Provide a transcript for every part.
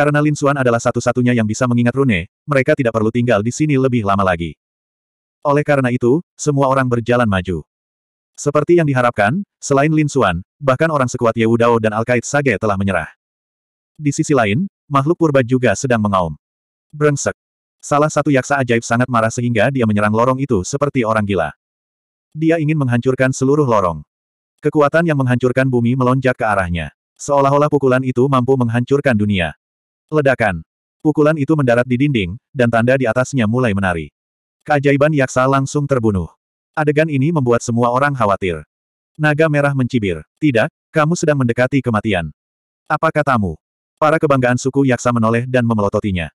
Karena Lin Xuan adalah satu-satunya yang bisa mengingat rune, mereka tidak perlu tinggal di sini lebih lama lagi. Oleh karena itu, semua orang berjalan maju. Seperti yang diharapkan, selain Lin Xuan, bahkan orang sekuat Ye Wudao dan Alkait Sage telah menyerah. Di sisi lain, makhluk purba juga sedang mengaum. Brengsek. Salah satu yaksa ajaib sangat marah sehingga dia menyerang lorong itu seperti orang gila. Dia ingin menghancurkan seluruh lorong. Kekuatan yang menghancurkan bumi melonjak ke arahnya. Seolah-olah pukulan itu mampu menghancurkan dunia. Ledakan. Pukulan itu mendarat di dinding, dan tanda di atasnya mulai menari. Keajaiban Yaksa langsung terbunuh. Adegan ini membuat semua orang khawatir. Naga merah mencibir. Tidak, kamu sedang mendekati kematian. Apa katamu? Para kebanggaan suku Yaksa menoleh dan memelototinya.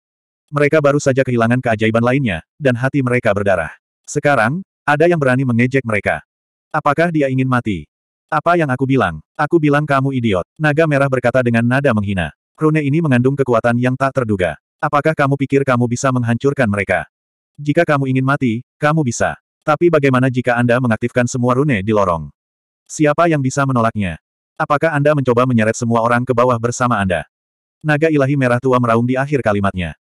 Mereka baru saja kehilangan keajaiban lainnya, dan hati mereka berdarah. Sekarang, ada yang berani mengejek mereka. Apakah dia ingin mati? Apa yang aku bilang? Aku bilang kamu idiot. Naga merah berkata dengan nada menghina. Rune ini mengandung kekuatan yang tak terduga. Apakah kamu pikir kamu bisa menghancurkan mereka? Jika kamu ingin mati, kamu bisa. Tapi bagaimana jika Anda mengaktifkan semua rune di lorong? Siapa yang bisa menolaknya? Apakah Anda mencoba menyeret semua orang ke bawah bersama Anda? Naga ilahi merah tua meraung di akhir kalimatnya.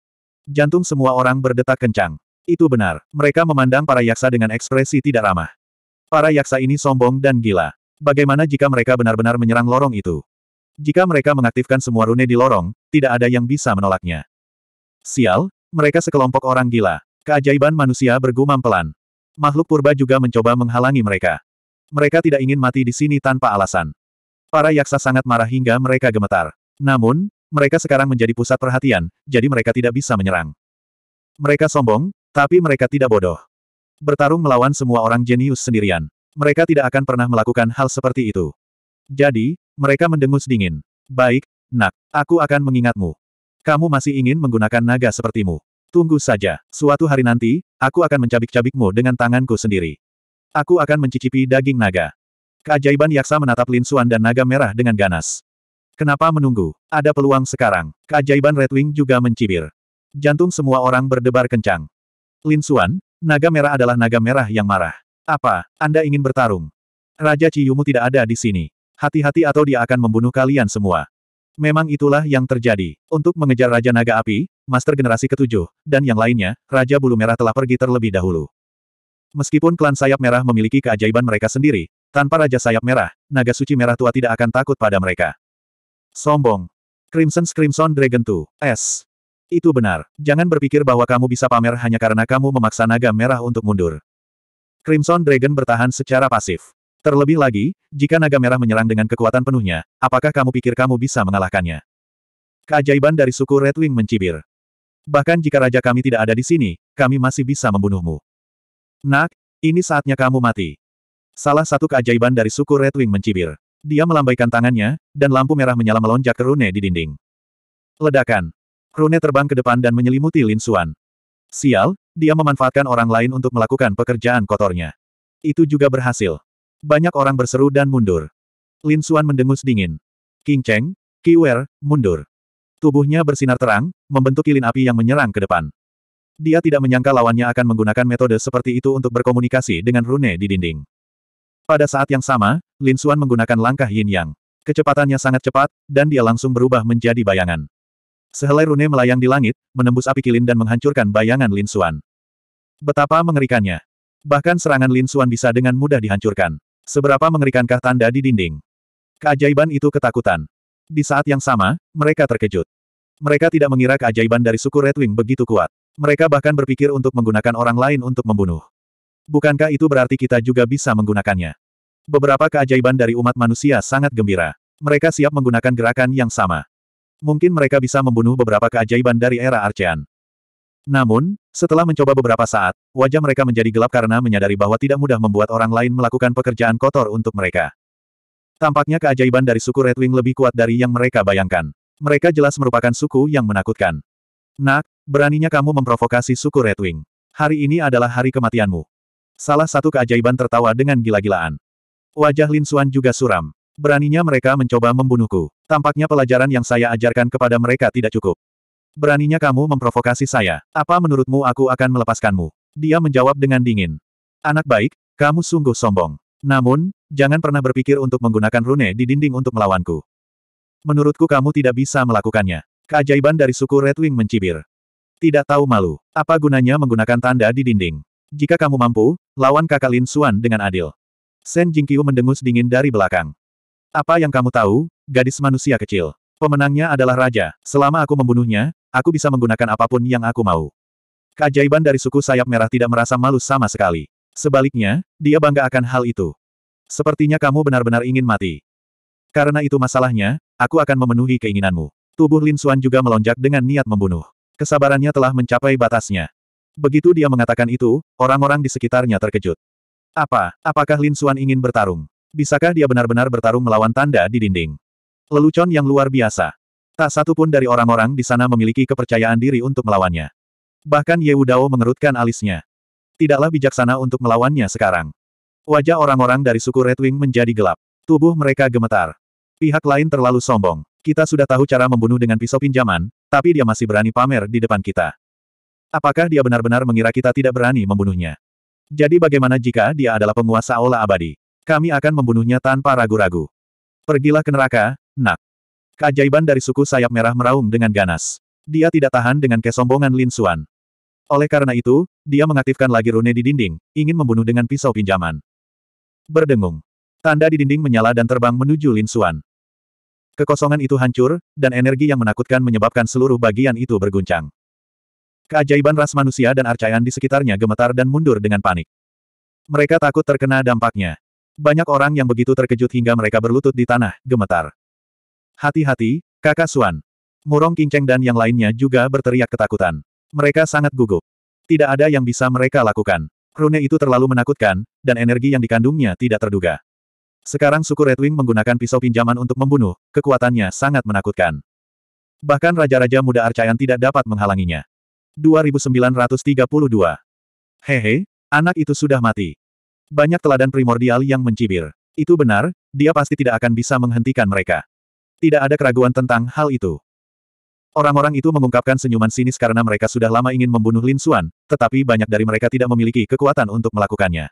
Jantung semua orang berdetak kencang. Itu benar, mereka memandang para yaksa dengan ekspresi tidak ramah. Para yaksa ini sombong dan gila. Bagaimana jika mereka benar-benar menyerang lorong itu? Jika mereka mengaktifkan semua rune di lorong, tidak ada yang bisa menolaknya. Sial, mereka sekelompok orang gila. Keajaiban manusia bergumam pelan. Makhluk purba juga mencoba menghalangi mereka. Mereka tidak ingin mati di sini tanpa alasan. Para yaksa sangat marah hingga mereka gemetar. Namun, mereka sekarang menjadi pusat perhatian, jadi mereka tidak bisa menyerang. Mereka sombong, tapi mereka tidak bodoh. Bertarung melawan semua orang jenius sendirian. Mereka tidak akan pernah melakukan hal seperti itu. Jadi, mereka mendengus dingin. Baik, nak, aku akan mengingatmu. Kamu masih ingin menggunakan naga sepertimu. Tunggu saja, suatu hari nanti, aku akan mencabik-cabikmu dengan tanganku sendiri. Aku akan mencicipi daging naga. Keajaiban Yaksa menatap Lin Suan dan naga merah dengan ganas. Kenapa menunggu? Ada peluang sekarang. Keajaiban Red Wing juga mencibir. Jantung semua orang berdebar kencang. Lin Suan, naga merah adalah naga merah yang marah. Apa, Anda ingin bertarung? Raja Ciyumu tidak ada di sini. Hati-hati atau dia akan membunuh kalian semua. Memang itulah yang terjadi. Untuk mengejar Raja Naga Api, Master Generasi ketujuh, dan yang lainnya, Raja Bulu Merah telah pergi terlebih dahulu. Meskipun klan sayap merah memiliki keajaiban mereka sendiri, tanpa Raja Sayap Merah, Naga Suci Merah Tua tidak akan takut pada mereka. Sombong. Crimson Crimson Dragon 2. S. Itu benar. Jangan berpikir bahwa kamu bisa pamer hanya karena kamu memaksa naga merah untuk mundur. Crimson Dragon bertahan secara pasif. Terlebih lagi, jika naga merah menyerang dengan kekuatan penuhnya, apakah kamu pikir kamu bisa mengalahkannya? Keajaiban dari suku Red Wing mencibir. Bahkan jika raja kami tidak ada di sini, kami masih bisa membunuhmu. Nak, ini saatnya kamu mati. Salah satu keajaiban dari suku Red Wing mencibir. Dia melambaikan tangannya, dan lampu merah menyala melonjak ke Rune di dinding. Ledakan. Rune terbang ke depan dan menyelimuti Lin Suan. Sial, dia memanfaatkan orang lain untuk melakukan pekerjaan kotornya. Itu juga berhasil. Banyak orang berseru dan mundur. Lin Xuan mendengus dingin. King Cheng, Kiwer, mundur. Tubuhnya bersinar terang, membentuk kilin api yang menyerang ke depan. Dia tidak menyangka lawannya akan menggunakan metode seperti itu untuk berkomunikasi dengan rune di dinding. Pada saat yang sama, Lin Xuan menggunakan langkah yin yang. Kecepatannya sangat cepat, dan dia langsung berubah menjadi bayangan. Sehelai rune melayang di langit, menembus api kilin dan menghancurkan bayangan Lin Xuan. Betapa mengerikannya. Bahkan serangan Lin Xuan bisa dengan mudah dihancurkan. Seberapa mengerikankah tanda di dinding? Keajaiban itu ketakutan. Di saat yang sama, mereka terkejut. Mereka tidak mengira keajaiban dari suku Red Wing begitu kuat. Mereka bahkan berpikir untuk menggunakan orang lain untuk membunuh. Bukankah itu berarti kita juga bisa menggunakannya? Beberapa keajaiban dari umat manusia sangat gembira. Mereka siap menggunakan gerakan yang sama. Mungkin mereka bisa membunuh beberapa keajaiban dari era Archean. Namun, setelah mencoba beberapa saat, wajah mereka menjadi gelap karena menyadari bahwa tidak mudah membuat orang lain melakukan pekerjaan kotor untuk mereka. Tampaknya keajaiban dari suku Red Wing lebih kuat dari yang mereka bayangkan. Mereka jelas merupakan suku yang menakutkan. Nak, beraninya kamu memprovokasi suku Red Wing. Hari ini adalah hari kematianmu. Salah satu keajaiban tertawa dengan gila-gilaan. Wajah Lin Suan juga suram. Beraninya mereka mencoba membunuhku. Tampaknya pelajaran yang saya ajarkan kepada mereka tidak cukup. Beraninya kamu memprovokasi saya. Apa menurutmu aku akan melepaskanmu? Dia menjawab dengan dingin. Anak baik, kamu sungguh sombong. Namun, jangan pernah berpikir untuk menggunakan rune di dinding untuk melawanku. Menurutku kamu tidak bisa melakukannya. Keajaiban dari suku Red Wing mencibir. Tidak tahu malu. Apa gunanya menggunakan tanda di dinding? Jika kamu mampu, lawan kakak Lin Suan dengan adil. Shen Jingqiu mendengus dingin dari belakang. Apa yang kamu tahu, gadis manusia kecil? Pemenangnya adalah raja. Selama aku membunuhnya, Aku bisa menggunakan apapun yang aku mau. Keajaiban dari suku sayap merah tidak merasa malu sama sekali. Sebaliknya, dia bangga akan hal itu. Sepertinya kamu benar-benar ingin mati. Karena itu masalahnya, aku akan memenuhi keinginanmu. Tubuh Lin Xuan juga melonjak dengan niat membunuh. Kesabarannya telah mencapai batasnya. Begitu dia mengatakan itu, orang-orang di sekitarnya terkejut. Apa, apakah Lin Xuan ingin bertarung? Bisakah dia benar-benar bertarung melawan tanda di dinding? Lelucon yang luar biasa. Tak satu pun dari orang-orang di sana memiliki kepercayaan diri untuk melawannya. Bahkan Ye Wudao mengerutkan alisnya. Tidaklah bijaksana untuk melawannya sekarang. Wajah orang-orang dari suku Red Wing menjadi gelap. Tubuh mereka gemetar. Pihak lain terlalu sombong. Kita sudah tahu cara membunuh dengan pisau pinjaman, tapi dia masih berani pamer di depan kita. Apakah dia benar-benar mengira kita tidak berani membunuhnya? Jadi bagaimana jika dia adalah penguasa Aula Abadi? Kami akan membunuhnya tanpa ragu-ragu. Pergilah ke neraka, nak. Keajaiban dari suku sayap merah meraung dengan ganas. Dia tidak tahan dengan kesombongan Lin Xuan. Oleh karena itu, dia mengaktifkan lagi rune di dinding, ingin membunuh dengan pisau pinjaman. Berdengung. Tanda di dinding menyala dan terbang menuju Lin Xuan. Kekosongan itu hancur, dan energi yang menakutkan menyebabkan seluruh bagian itu berguncang. Keajaiban ras manusia dan arcaian di sekitarnya gemetar dan mundur dengan panik. Mereka takut terkena dampaknya. Banyak orang yang begitu terkejut hingga mereka berlutut di tanah, gemetar. Hati-hati, kakak Suan. Murong Kinceng dan yang lainnya juga berteriak ketakutan. Mereka sangat gugup. Tidak ada yang bisa mereka lakukan. Rune itu terlalu menakutkan, dan energi yang dikandungnya tidak terduga. Sekarang suku Red Wing menggunakan pisau pinjaman untuk membunuh, kekuatannya sangat menakutkan. Bahkan Raja-Raja Muda Arcayan tidak dapat menghalanginya. 2932 Hehe, anak itu sudah mati. Banyak teladan primordial yang mencibir. Itu benar, dia pasti tidak akan bisa menghentikan mereka. Tidak ada keraguan tentang hal itu. Orang-orang itu mengungkapkan senyuman sinis karena mereka sudah lama ingin membunuh Lin Suan, tetapi banyak dari mereka tidak memiliki kekuatan untuk melakukannya.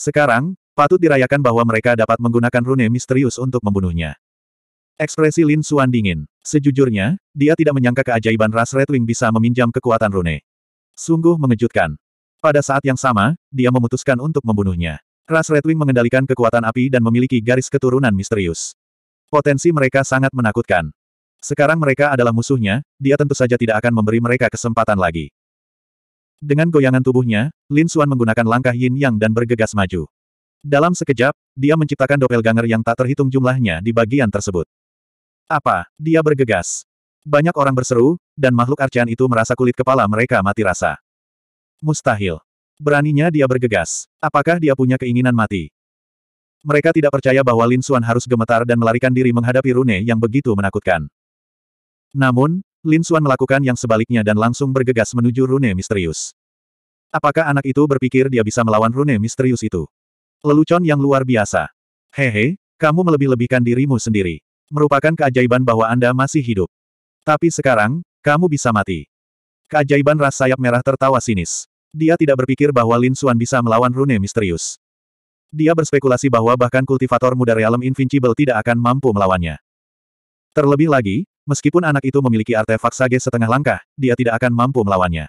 Sekarang, patut dirayakan bahwa mereka dapat menggunakan rune misterius untuk membunuhnya. Ekspresi Lin Suan dingin. Sejujurnya, dia tidak menyangka keajaiban ras Redwing bisa meminjam kekuatan rune. Sungguh mengejutkan. Pada saat yang sama, dia memutuskan untuk membunuhnya. Ras Redwing mengendalikan kekuatan api dan memiliki garis keturunan misterius. Potensi mereka sangat menakutkan. Sekarang mereka adalah musuhnya, dia tentu saja tidak akan memberi mereka kesempatan lagi. Dengan goyangan tubuhnya, Lin Xuan menggunakan langkah yin yang dan bergegas maju. Dalam sekejap, dia menciptakan ganger yang tak terhitung jumlahnya di bagian tersebut. Apa? Dia bergegas. Banyak orang berseru, dan makhluk arcaan itu merasa kulit kepala mereka mati rasa. Mustahil. Beraninya dia bergegas. Apakah dia punya keinginan mati? Mereka tidak percaya bahwa Lin Xuan harus gemetar dan melarikan diri menghadapi Rune yang begitu menakutkan. Namun, Lin Xuan melakukan yang sebaliknya dan langsung bergegas menuju Rune misterius. Apakah anak itu berpikir dia bisa melawan Rune misterius itu? Lelucon yang luar biasa. Hehe, kamu melebih-lebihkan dirimu sendiri. Merupakan keajaiban bahwa Anda masih hidup. Tapi sekarang, kamu bisa mati. Keajaiban ras sayap merah tertawa sinis. Dia tidak berpikir bahwa Lin Xuan bisa melawan Rune misterius. Dia berspekulasi bahwa bahkan kultivator muda Realm Invincible tidak akan mampu melawannya. Terlebih lagi, meskipun anak itu memiliki artefak sage setengah langkah, dia tidak akan mampu melawannya.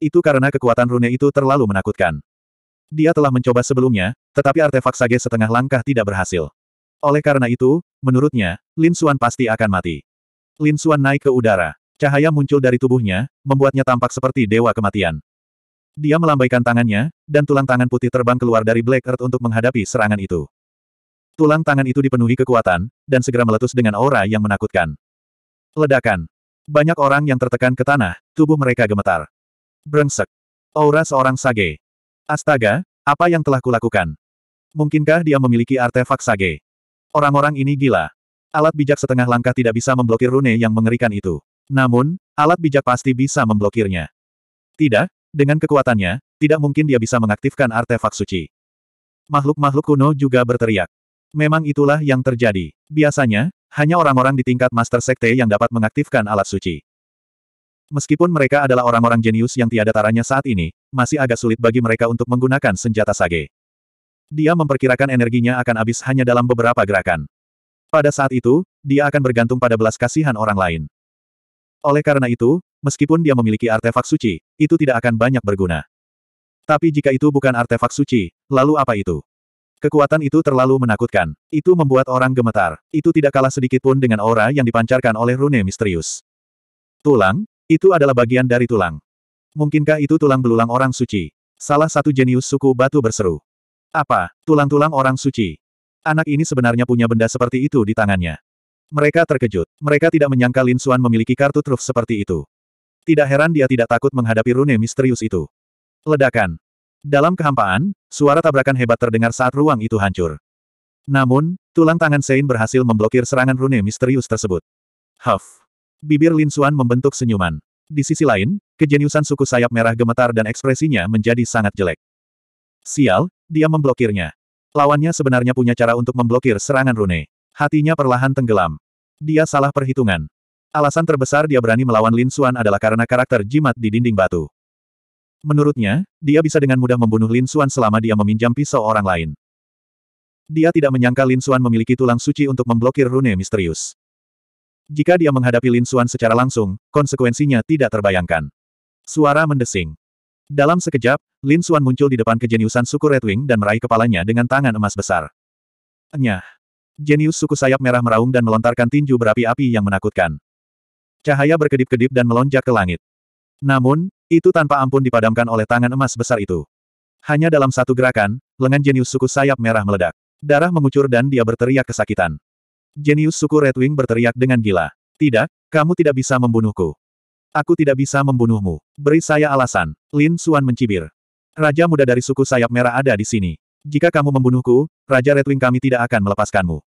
Itu karena kekuatan rune itu terlalu menakutkan. Dia telah mencoba sebelumnya, tetapi artefak sage setengah langkah tidak berhasil. Oleh karena itu, menurutnya, Lin Xuan pasti akan mati. Lin Xuan naik ke udara. Cahaya muncul dari tubuhnya, membuatnya tampak seperti dewa kematian. Dia melambaikan tangannya, dan tulang tangan putih terbang keluar dari Black Earth untuk menghadapi serangan itu. Tulang tangan itu dipenuhi kekuatan, dan segera meletus dengan aura yang menakutkan. Ledakan. Banyak orang yang tertekan ke tanah, tubuh mereka gemetar. Brengsek. Aura seorang sage. Astaga, apa yang telah kulakukan? Mungkinkah dia memiliki artefak sage? Orang-orang ini gila. Alat bijak setengah langkah tidak bisa memblokir rune yang mengerikan itu. Namun, alat bijak pasti bisa memblokirnya. Tidak, dengan kekuatannya, tidak mungkin dia bisa mengaktifkan artefak suci. Makhluk-makhluk kuno juga berteriak. Memang itulah yang terjadi. Biasanya, hanya orang-orang di tingkat Master Sekte yang dapat mengaktifkan alat suci. Meskipun mereka adalah orang-orang jenius yang tiada taranya saat ini, masih agak sulit bagi mereka untuk menggunakan senjata sage. Dia memperkirakan energinya akan habis hanya dalam beberapa gerakan. Pada saat itu, dia akan bergantung pada belas kasihan orang lain. Oleh karena itu, meskipun dia memiliki artefak suci, itu tidak akan banyak berguna. Tapi jika itu bukan artefak suci, lalu apa itu? Kekuatan itu terlalu menakutkan. Itu membuat orang gemetar. Itu tidak kalah sedikitpun dengan aura yang dipancarkan oleh rune misterius. Tulang? Itu adalah bagian dari tulang. Mungkinkah itu tulang belulang orang suci? Salah satu jenius suku batu berseru. Apa? Tulang-tulang orang suci? Anak ini sebenarnya punya benda seperti itu di tangannya. Mereka terkejut. Mereka tidak menyangka Lin Xuan memiliki kartu truf seperti itu. Tidak heran dia tidak takut menghadapi rune misterius itu. Ledakan. Dalam kehampaan, suara tabrakan hebat terdengar saat ruang itu hancur. Namun, tulang tangan Sein berhasil memblokir serangan rune misterius tersebut. Huff. Bibir Lin Xuan membentuk senyuman. Di sisi lain, kejeniusan suku sayap merah gemetar dan ekspresinya menjadi sangat jelek. Sial, dia memblokirnya. Lawannya sebenarnya punya cara untuk memblokir serangan rune. Hatinya perlahan tenggelam. Dia salah perhitungan. Alasan terbesar dia berani melawan Lin Xuan adalah karena karakter jimat di dinding batu. Menurutnya, dia bisa dengan mudah membunuh Lin Xuan selama dia meminjam pisau orang lain. Dia tidak menyangka Lin Xuan memiliki tulang suci untuk memblokir rune misterius. Jika dia menghadapi Lin Xuan secara langsung, konsekuensinya tidak terbayangkan. Suara mendesing. Dalam sekejap, Lin Xuan muncul di depan kejeniusan suku Red Wing dan meraih kepalanya dengan tangan emas besar. Enyah. Jenius suku sayap merah meraung dan melontarkan tinju berapi-api yang menakutkan. Cahaya berkedip-kedip dan melonjak ke langit. Namun, itu tanpa ampun dipadamkan oleh tangan emas besar itu. Hanya dalam satu gerakan, lengan jenius suku sayap merah meledak. Darah mengucur dan dia berteriak kesakitan. Jenius suku Red Wing berteriak dengan gila. Tidak, kamu tidak bisa membunuhku. Aku tidak bisa membunuhmu. Beri saya alasan. Lin Suan mencibir. Raja muda dari suku sayap merah ada di sini. Jika kamu membunuhku, Raja Red Wing kami tidak akan melepaskanmu.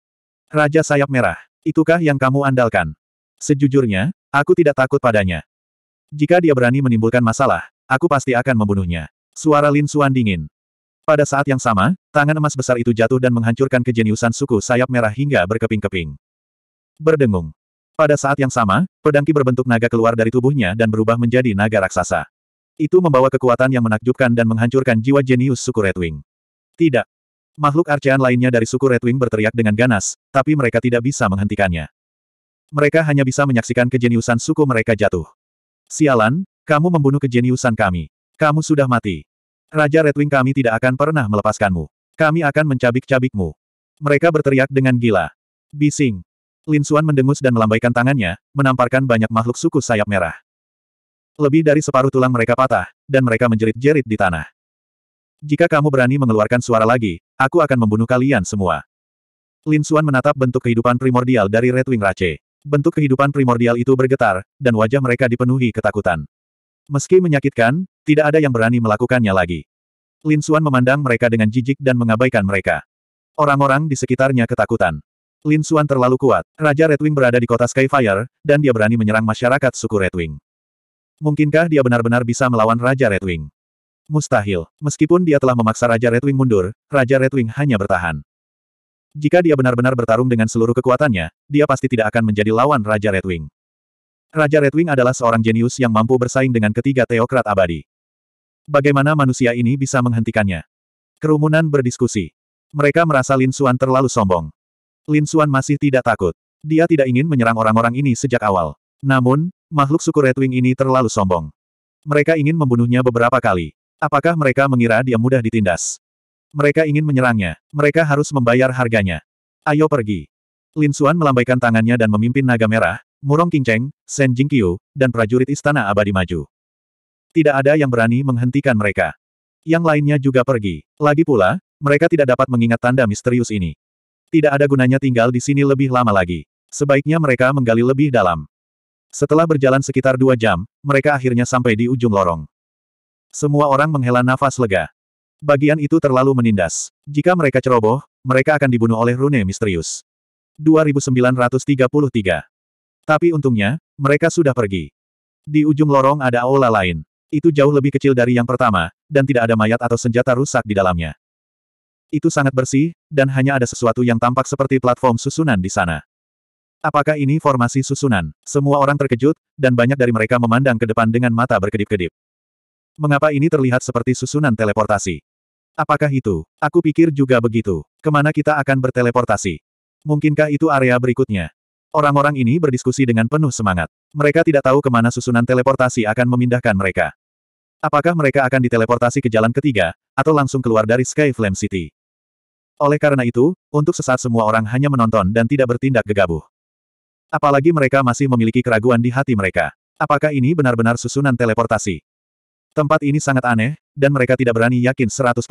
Raja sayap merah, itukah yang kamu andalkan? Sejujurnya, Aku tidak takut padanya. Jika dia berani menimbulkan masalah, aku pasti akan membunuhnya. Suara Lin Suan dingin. Pada saat yang sama, tangan emas besar itu jatuh dan menghancurkan kejeniusan suku sayap merah hingga berkeping-keping. Berdengung. Pada saat yang sama, pedangki berbentuk naga keluar dari tubuhnya dan berubah menjadi naga raksasa. Itu membawa kekuatan yang menakjubkan dan menghancurkan jiwa jenius suku Red Wing. Tidak. Makhluk arcaan lainnya dari suku Red Wing berteriak dengan ganas, tapi mereka tidak bisa menghentikannya. Mereka hanya bisa menyaksikan kejeniusan suku mereka jatuh. Sialan, kamu membunuh kejeniusan kami. Kamu sudah mati. Raja Redwing kami tidak akan pernah melepaskanmu. Kami akan mencabik-cabikmu. Mereka berteriak dengan gila. Bising. Lin Xuan mendengus dan melambaikan tangannya, menamparkan banyak makhluk suku sayap merah. Lebih dari separuh tulang mereka patah, dan mereka menjerit-jerit di tanah. Jika kamu berani mengeluarkan suara lagi, aku akan membunuh kalian semua. Lin Xuan menatap bentuk kehidupan primordial dari Red Wing Rache. Bentuk kehidupan primordial itu bergetar, dan wajah mereka dipenuhi ketakutan. Meski menyakitkan, tidak ada yang berani melakukannya lagi. Lin Xuan memandang mereka dengan jijik dan mengabaikan mereka. Orang-orang di sekitarnya ketakutan. Lin Xuan terlalu kuat. Raja Redwing berada di kota Skyfire, dan dia berani menyerang masyarakat suku Redwing. Mungkinkah dia benar-benar bisa melawan Raja Redwing? Mustahil. Mustahil. Meskipun dia telah memaksa Raja Redwing mundur, Raja Redwing hanya bertahan. Jika dia benar-benar bertarung dengan seluruh kekuatannya, dia pasti tidak akan menjadi lawan Raja Red Wing. Raja Red Wing adalah seorang jenius yang mampu bersaing dengan ketiga teokrat abadi. Bagaimana manusia ini bisa menghentikannya? Kerumunan berdiskusi. Mereka merasa Lin Suan terlalu sombong. Lin Suan masih tidak takut. Dia tidak ingin menyerang orang-orang ini sejak awal. Namun, makhluk suku Red Wing ini terlalu sombong. Mereka ingin membunuhnya beberapa kali. Apakah mereka mengira dia mudah ditindas? Mereka ingin menyerangnya. Mereka harus membayar harganya. Ayo pergi. Lin Xuan melambaikan tangannya dan memimpin naga merah, Murong Qingcheng, Shen Jingqiu, dan prajurit istana abadi maju. Tidak ada yang berani menghentikan mereka. Yang lainnya juga pergi. Lagi pula, mereka tidak dapat mengingat tanda misterius ini. Tidak ada gunanya tinggal di sini lebih lama lagi. Sebaiknya mereka menggali lebih dalam. Setelah berjalan sekitar dua jam, mereka akhirnya sampai di ujung lorong. Semua orang menghela nafas lega. Bagian itu terlalu menindas. Jika mereka ceroboh, mereka akan dibunuh oleh rune misterius. 2933. Tapi untungnya, mereka sudah pergi. Di ujung lorong ada aula lain. Itu jauh lebih kecil dari yang pertama, dan tidak ada mayat atau senjata rusak di dalamnya. Itu sangat bersih, dan hanya ada sesuatu yang tampak seperti platform susunan di sana. Apakah ini formasi susunan? Semua orang terkejut, dan banyak dari mereka memandang ke depan dengan mata berkedip-kedip. Mengapa ini terlihat seperti susunan teleportasi? Apakah itu? Aku pikir juga begitu. Kemana kita akan berteleportasi? Mungkinkah itu area berikutnya? Orang-orang ini berdiskusi dengan penuh semangat. Mereka tidak tahu kemana susunan teleportasi akan memindahkan mereka. Apakah mereka akan diteleportasi ke jalan ketiga, atau langsung keluar dari Sky Flame City? Oleh karena itu, untuk sesaat semua orang hanya menonton dan tidak bertindak gegabah. Apalagi mereka masih memiliki keraguan di hati mereka. Apakah ini benar-benar susunan teleportasi? Tempat ini sangat aneh, dan mereka tidak berani yakin 100%.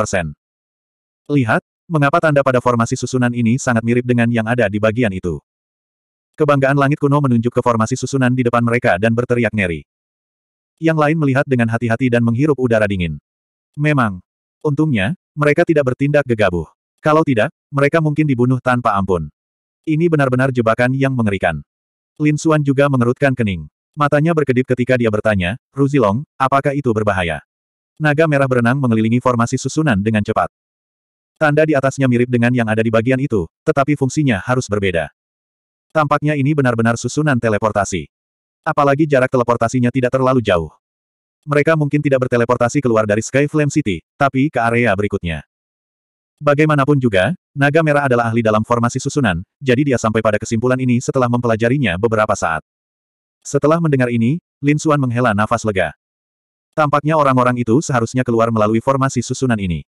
Lihat, mengapa tanda pada formasi susunan ini sangat mirip dengan yang ada di bagian itu. Kebanggaan langit kuno menunjuk ke formasi susunan di depan mereka dan berteriak ngeri. Yang lain melihat dengan hati-hati dan menghirup udara dingin. Memang. Untungnya, mereka tidak bertindak gegabah. Kalau tidak, mereka mungkin dibunuh tanpa ampun. Ini benar-benar jebakan yang mengerikan. Lin Suan juga mengerutkan kening. Matanya berkedip ketika dia bertanya, Ruzilong, apakah itu berbahaya? Naga merah berenang mengelilingi formasi susunan dengan cepat. Tanda di atasnya mirip dengan yang ada di bagian itu, tetapi fungsinya harus berbeda. Tampaknya ini benar-benar susunan teleportasi. Apalagi jarak teleportasinya tidak terlalu jauh. Mereka mungkin tidak berteleportasi keluar dari Sky Flame City, tapi ke area berikutnya. Bagaimanapun juga, naga merah adalah ahli dalam formasi susunan, jadi dia sampai pada kesimpulan ini setelah mempelajarinya beberapa saat. Setelah mendengar ini, Lin Xuan menghela nafas lega. Tampaknya orang-orang itu seharusnya keluar melalui formasi susunan ini.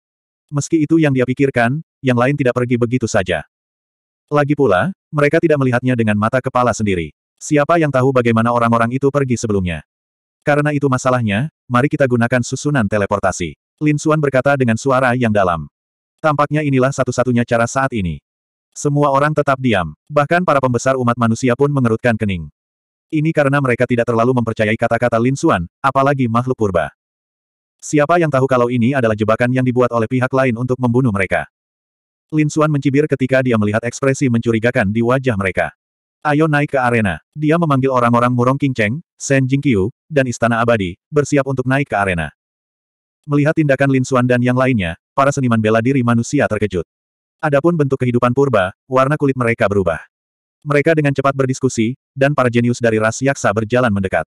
Meski itu yang dia pikirkan, yang lain tidak pergi begitu saja. Lagi pula, mereka tidak melihatnya dengan mata kepala sendiri. Siapa yang tahu bagaimana orang-orang itu pergi sebelumnya? Karena itu masalahnya, mari kita gunakan susunan teleportasi. Lin Xuan berkata dengan suara yang dalam. Tampaknya inilah satu-satunya cara saat ini. Semua orang tetap diam, bahkan para pembesar umat manusia pun mengerutkan kening. Ini karena mereka tidak terlalu mempercayai kata-kata Lin Xuan, apalagi makhluk purba. Siapa yang tahu kalau ini adalah jebakan yang dibuat oleh pihak lain untuk membunuh mereka? Lin Xuan mencibir ketika dia melihat ekspresi mencurigakan di wajah mereka. Ayo naik ke arena. Dia memanggil orang-orang Murong King Cheng, Shen Jingqiu, dan Istana Abadi, bersiap untuk naik ke arena. Melihat tindakan Lin Xuan dan yang lainnya, para seniman bela diri manusia terkejut. Adapun bentuk kehidupan purba, warna kulit mereka berubah. Mereka dengan cepat berdiskusi, dan para jenius dari ras yaksa berjalan mendekat.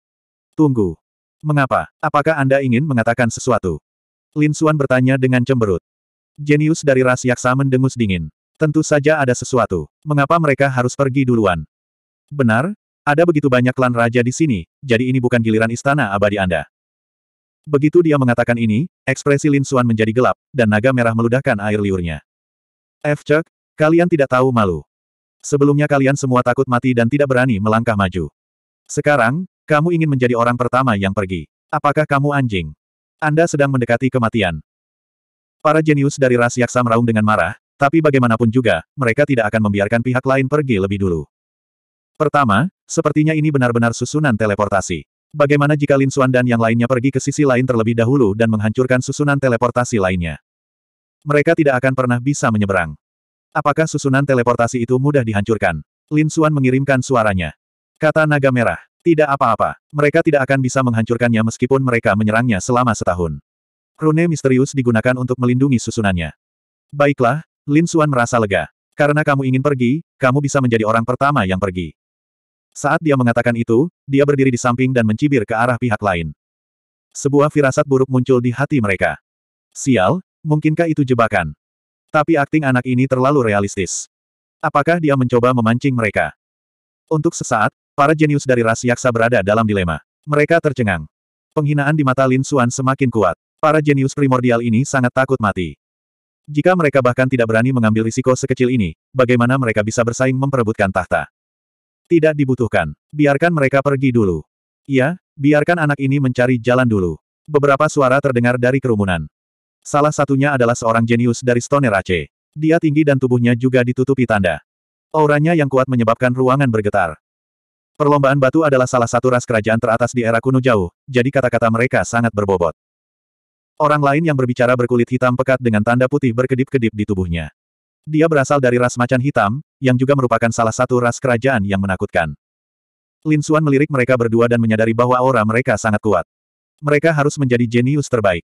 Tunggu. Mengapa? Apakah Anda ingin mengatakan sesuatu? Lin Xuan bertanya dengan cemberut. Jenius dari ras yaksa mendengus dingin. Tentu saja ada sesuatu. Mengapa mereka harus pergi duluan? Benar, ada begitu banyak klan raja di sini, jadi ini bukan giliran istana abadi Anda. Begitu dia mengatakan ini, ekspresi Lin Xuan menjadi gelap, dan naga merah meludahkan air liurnya. F. Cek, kalian tidak tahu malu. Sebelumnya kalian semua takut mati dan tidak berani melangkah maju. Sekarang, kamu ingin menjadi orang pertama yang pergi. Apakah kamu anjing? Anda sedang mendekati kematian. Para jenius dari ras Yaksa meraung dengan marah, tapi bagaimanapun juga, mereka tidak akan membiarkan pihak lain pergi lebih dulu. Pertama, sepertinya ini benar-benar susunan teleportasi. Bagaimana jika Lin Suan dan yang lainnya pergi ke sisi lain terlebih dahulu dan menghancurkan susunan teleportasi lainnya? Mereka tidak akan pernah bisa menyeberang. Apakah susunan teleportasi itu mudah dihancurkan? Lin Suan mengirimkan suaranya. Kata naga merah. Tidak apa-apa. Mereka tidak akan bisa menghancurkannya meskipun mereka menyerangnya selama setahun. Rune misterius digunakan untuk melindungi susunannya. Baiklah, Lin Suan merasa lega. Karena kamu ingin pergi, kamu bisa menjadi orang pertama yang pergi. Saat dia mengatakan itu, dia berdiri di samping dan mencibir ke arah pihak lain. Sebuah firasat buruk muncul di hati mereka. Sial, mungkinkah itu jebakan? Tapi akting anak ini terlalu realistis. Apakah dia mencoba memancing mereka? Untuk sesaat, para jenius dari ras yaksa berada dalam dilema. Mereka tercengang. Penghinaan di mata Lin Xuan semakin kuat. Para jenius primordial ini sangat takut mati. Jika mereka bahkan tidak berani mengambil risiko sekecil ini, bagaimana mereka bisa bersaing memperebutkan tahta? Tidak dibutuhkan. Biarkan mereka pergi dulu. Ya, biarkan anak ini mencari jalan dulu. Beberapa suara terdengar dari kerumunan. Salah satunya adalah seorang jenius dari Stoner Aceh. Dia tinggi dan tubuhnya juga ditutupi tanda. Auranya yang kuat menyebabkan ruangan bergetar. Perlombaan batu adalah salah satu ras kerajaan teratas di era kuno jauh, jadi kata-kata mereka sangat berbobot. Orang lain yang berbicara berkulit hitam pekat dengan tanda putih berkedip-kedip di tubuhnya. Dia berasal dari ras macan hitam, yang juga merupakan salah satu ras kerajaan yang menakutkan. Lin Suan melirik mereka berdua dan menyadari bahwa aura mereka sangat kuat. Mereka harus menjadi jenius terbaik.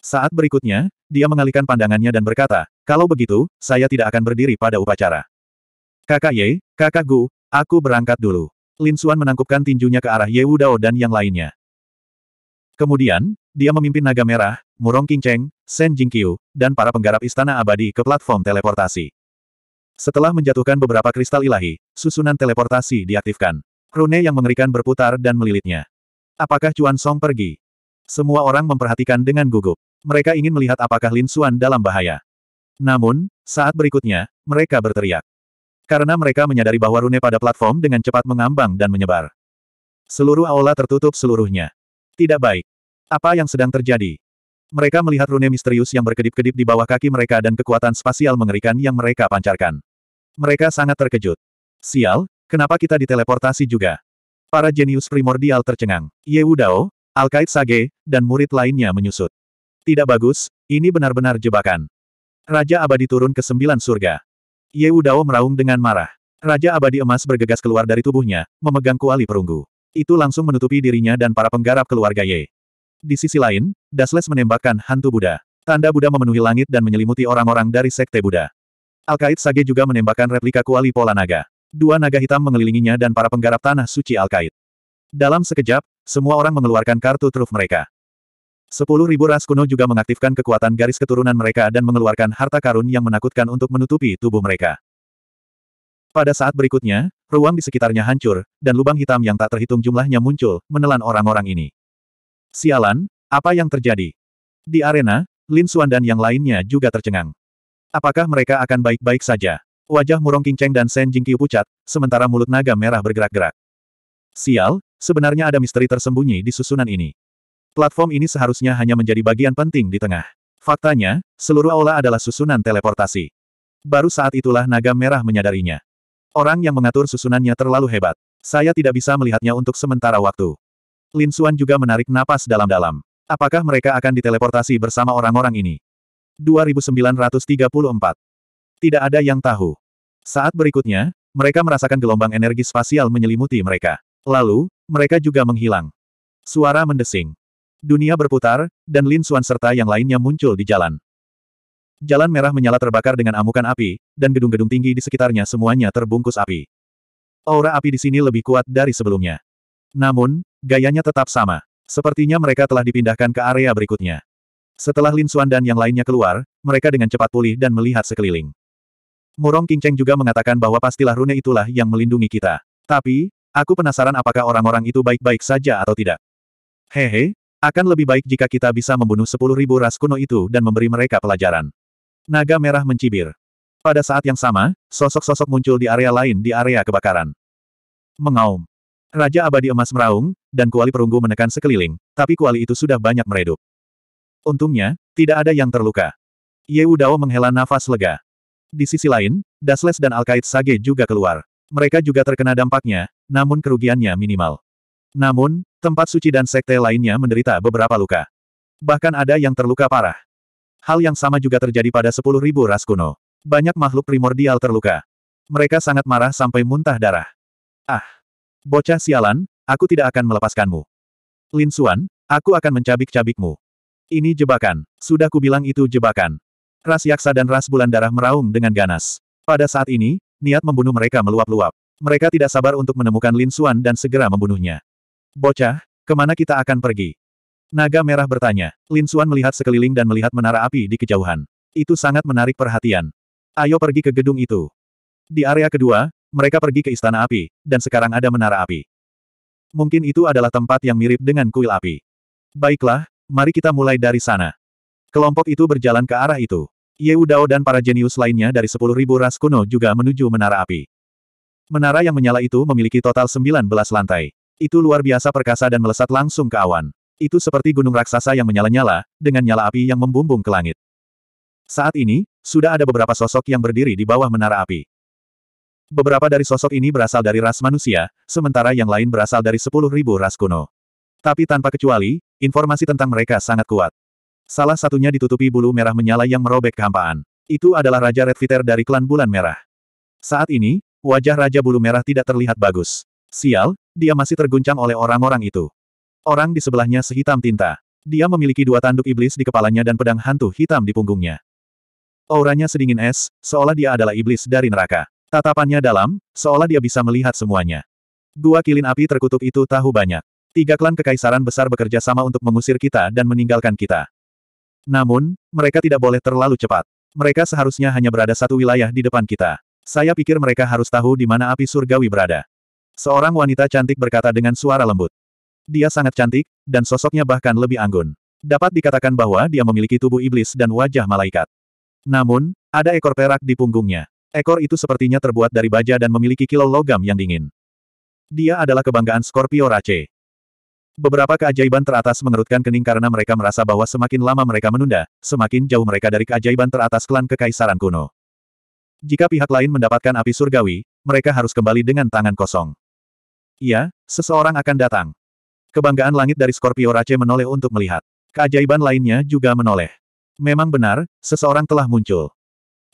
Saat berikutnya, dia mengalihkan pandangannya dan berkata, kalau begitu, saya tidak akan berdiri pada upacara. Kakak Ye, kakak Gu, aku berangkat dulu. Lin Xuan menangkupkan tinjunya ke arah Ye Wudao dan yang lainnya. Kemudian, dia memimpin Naga Merah, Murong Qingcheng, Shen Jingqiu, dan para penggarap Istana Abadi ke platform teleportasi. Setelah menjatuhkan beberapa kristal ilahi, susunan teleportasi diaktifkan. Rune yang mengerikan berputar dan melilitnya. Apakah Cuan Song pergi? Semua orang memperhatikan dengan gugup. Mereka ingin melihat apakah Lin Xuan dalam bahaya. Namun, saat berikutnya, mereka berteriak. Karena mereka menyadari bahwa rune pada platform dengan cepat mengambang dan menyebar. Seluruh aula tertutup seluruhnya. Tidak baik. Apa yang sedang terjadi? Mereka melihat rune misterius yang berkedip-kedip di bawah kaki mereka dan kekuatan spasial mengerikan yang mereka pancarkan. Mereka sangat terkejut. Sial, kenapa kita diteleportasi juga? Para jenius primordial tercengang. Yewu Dao, Alkait Sage, dan murid lainnya menyusut. Tidak bagus, ini benar-benar jebakan. Raja abadi turun ke sembilan surga. Ye Wudao meraung dengan marah. Raja abadi emas bergegas keluar dari tubuhnya, memegang kuali perunggu. Itu langsung menutupi dirinya dan para penggarap keluarga Ye. Di sisi lain, Dasles menembakkan hantu Buddha. Tanda Buddha memenuhi langit dan menyelimuti orang-orang dari sekte Buddha. Alkait Sage juga menembakkan replika kuali pola naga. Dua naga hitam mengelilinginya dan para penggarap tanah suci Alkait. Dalam sekejap, semua orang mengeluarkan kartu truf mereka. Sepuluh ribu ras kuno juga mengaktifkan kekuatan garis keturunan mereka dan mengeluarkan harta karun yang menakutkan untuk menutupi tubuh mereka. Pada saat berikutnya, ruang di sekitarnya hancur, dan lubang hitam yang tak terhitung jumlahnya muncul, menelan orang-orang ini. Sialan, apa yang terjadi? Di arena, Lin Xuan dan yang lainnya juga tercengang. Apakah mereka akan baik-baik saja? Wajah Murong kinceng dan Sen Jingqi pucat, sementara mulut naga merah bergerak-gerak. Sial, sebenarnya ada misteri tersembunyi di susunan ini. Platform ini seharusnya hanya menjadi bagian penting di tengah. Faktanya, seluruh aula adalah susunan teleportasi. Baru saat itulah naga merah menyadarinya. Orang yang mengatur susunannya terlalu hebat. Saya tidak bisa melihatnya untuk sementara waktu. Lin Xuan juga menarik napas dalam-dalam. Apakah mereka akan diteleportasi bersama orang-orang ini? 2934. Tidak ada yang tahu. Saat berikutnya, mereka merasakan gelombang energi spasial menyelimuti mereka. Lalu, mereka juga menghilang. Suara mendesing. Dunia berputar, dan Lin Xuan serta yang lainnya muncul di jalan. Jalan merah menyala terbakar dengan amukan api, dan gedung-gedung tinggi di sekitarnya semuanya terbungkus api. Aura api di sini lebih kuat dari sebelumnya. Namun, gayanya tetap sama. Sepertinya mereka telah dipindahkan ke area berikutnya. Setelah Lin Xuan dan yang lainnya keluar, mereka dengan cepat pulih dan melihat sekeliling. Murong Qingcheng juga mengatakan bahwa pastilah rune itulah yang melindungi kita. Tapi, aku penasaran apakah orang-orang itu baik-baik saja atau tidak. Hehe, akan lebih baik jika kita bisa membunuh sepuluh ribu ras kuno itu dan memberi mereka pelajaran. Naga merah mencibir. Pada saat yang sama, sosok-sosok muncul di area lain di area kebakaran. Mengaum. Raja abadi emas meraung, dan kuali perunggu menekan sekeliling, tapi kuali itu sudah banyak meredup. Untungnya, tidak ada yang terluka. Ye Dao menghela nafas lega. Di sisi lain, Dasles dan Alkait Sage juga keluar. Mereka juga terkena dampaknya, namun kerugiannya minimal. Namun, tempat suci dan sekte lainnya menderita beberapa luka. Bahkan ada yang terluka parah. Hal yang sama juga terjadi pada sepuluh ribu ras kuno. Banyak makhluk primordial terluka. Mereka sangat marah sampai muntah darah. Ah! Bocah sialan, aku tidak akan melepaskanmu. Lin Xuan, aku akan mencabik-cabikmu. Ini jebakan. Sudah kubilang itu jebakan. Ras Yaksa dan ras bulan darah meraung dengan ganas. Pada saat ini, niat membunuh mereka meluap-luap. Mereka tidak sabar untuk menemukan Lin Xuan dan segera membunuhnya. Bocah, kemana kita akan pergi? Naga merah bertanya. Lin Suan melihat sekeliling dan melihat menara api di kejauhan. Itu sangat menarik perhatian. Ayo pergi ke gedung itu. Di area kedua, mereka pergi ke istana api, dan sekarang ada menara api. Mungkin itu adalah tempat yang mirip dengan kuil api. Baiklah, mari kita mulai dari sana. Kelompok itu berjalan ke arah itu. Yeu Dao dan para jenius lainnya dari 10.000 ras kuno juga menuju menara api. Menara yang menyala itu memiliki total 19 lantai. Itu luar biasa perkasa dan melesat langsung ke awan. Itu seperti gunung raksasa yang menyala-nyala, dengan nyala api yang membumbung ke langit. Saat ini, sudah ada beberapa sosok yang berdiri di bawah menara api. Beberapa dari sosok ini berasal dari ras manusia, sementara yang lain berasal dari sepuluh ribu ras kuno. Tapi tanpa kecuali, informasi tentang mereka sangat kuat. Salah satunya ditutupi bulu merah menyala yang merobek kehampaan. Itu adalah Raja Red dari klan Bulan Merah. Saat ini, wajah Raja Bulu Merah tidak terlihat bagus. Sial, dia masih terguncang oleh orang-orang itu. Orang di sebelahnya sehitam tinta. Dia memiliki dua tanduk iblis di kepalanya dan pedang hantu hitam di punggungnya. Auranya sedingin es, seolah dia adalah iblis dari neraka. Tatapannya dalam, seolah dia bisa melihat semuanya. Gua kilin api terkutuk itu tahu banyak. Tiga klan kekaisaran besar bekerja sama untuk mengusir kita dan meninggalkan kita. Namun, mereka tidak boleh terlalu cepat. Mereka seharusnya hanya berada satu wilayah di depan kita. Saya pikir mereka harus tahu di mana api surgawi berada. Seorang wanita cantik berkata dengan suara lembut. Dia sangat cantik, dan sosoknya bahkan lebih anggun. Dapat dikatakan bahwa dia memiliki tubuh iblis dan wajah malaikat. Namun, ada ekor perak di punggungnya. Ekor itu sepertinya terbuat dari baja dan memiliki kilo logam yang dingin. Dia adalah kebanggaan Scorpio Rache. Beberapa keajaiban teratas mengerutkan kening karena mereka merasa bahwa semakin lama mereka menunda, semakin jauh mereka dari keajaiban teratas klan kekaisaran kuno. Jika pihak lain mendapatkan api surgawi, mereka harus kembali dengan tangan kosong. Iya, seseorang akan datang. Kebanggaan langit dari Scorpio Rache menoleh untuk melihat. Keajaiban lainnya juga menoleh. Memang benar, seseorang telah muncul.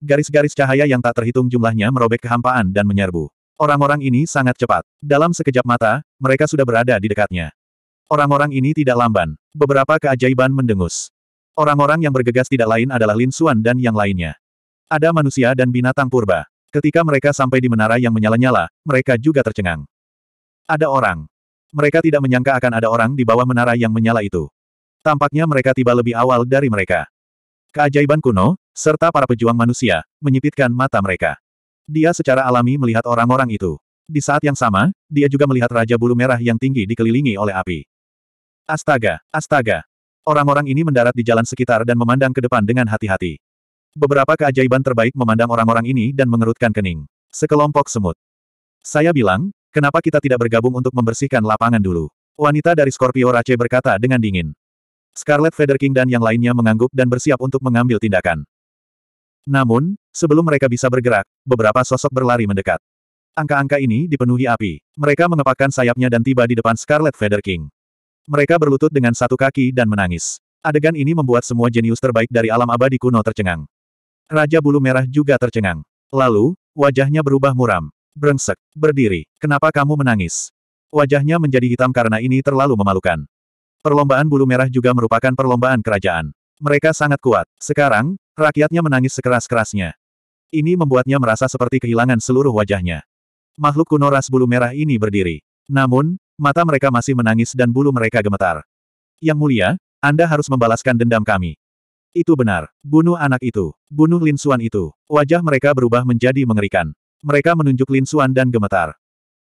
Garis-garis cahaya yang tak terhitung jumlahnya merobek kehampaan dan menyerbu. Orang-orang ini sangat cepat. Dalam sekejap mata, mereka sudah berada di dekatnya. Orang-orang ini tidak lamban. Beberapa keajaiban mendengus. Orang-orang yang bergegas tidak lain adalah Lin Suan dan yang lainnya. Ada manusia dan binatang purba. Ketika mereka sampai di menara yang menyala-nyala, mereka juga tercengang. Ada orang. Mereka tidak menyangka akan ada orang di bawah menara yang menyala itu. Tampaknya mereka tiba lebih awal dari mereka. Keajaiban kuno, serta para pejuang manusia, menyipitkan mata mereka. Dia secara alami melihat orang-orang itu. Di saat yang sama, dia juga melihat Raja Bulu Merah yang tinggi dikelilingi oleh api. Astaga, astaga. Orang-orang ini mendarat di jalan sekitar dan memandang ke depan dengan hati-hati. Beberapa keajaiban terbaik memandang orang-orang ini dan mengerutkan kening. Sekelompok semut. Saya bilang, Kenapa kita tidak bergabung untuk membersihkan lapangan dulu? Wanita dari Scorpio Rache berkata dengan dingin. Scarlet Feather King dan yang lainnya mengangguk dan bersiap untuk mengambil tindakan. Namun, sebelum mereka bisa bergerak, beberapa sosok berlari mendekat. Angka-angka ini dipenuhi api. Mereka mengepakkan sayapnya dan tiba di depan Scarlet Feather King. Mereka berlutut dengan satu kaki dan menangis. Adegan ini membuat semua jenius terbaik dari alam abadi kuno tercengang. Raja Bulu Merah juga tercengang. Lalu, wajahnya berubah muram. Brengsek, berdiri. Kenapa kamu menangis? Wajahnya menjadi hitam karena ini terlalu memalukan. Perlombaan bulu merah juga merupakan perlombaan kerajaan. Mereka sangat kuat. Sekarang, rakyatnya menangis sekeras-kerasnya. Ini membuatnya merasa seperti kehilangan seluruh wajahnya. Makhluk kuno ras bulu merah ini berdiri. Namun, mata mereka masih menangis dan bulu mereka gemetar. Yang mulia, Anda harus membalaskan dendam kami. Itu benar. Bunuh anak itu. Bunuh Lin Suan itu. Wajah mereka berubah menjadi mengerikan. Mereka menunjuk Lin Suan dan gemetar.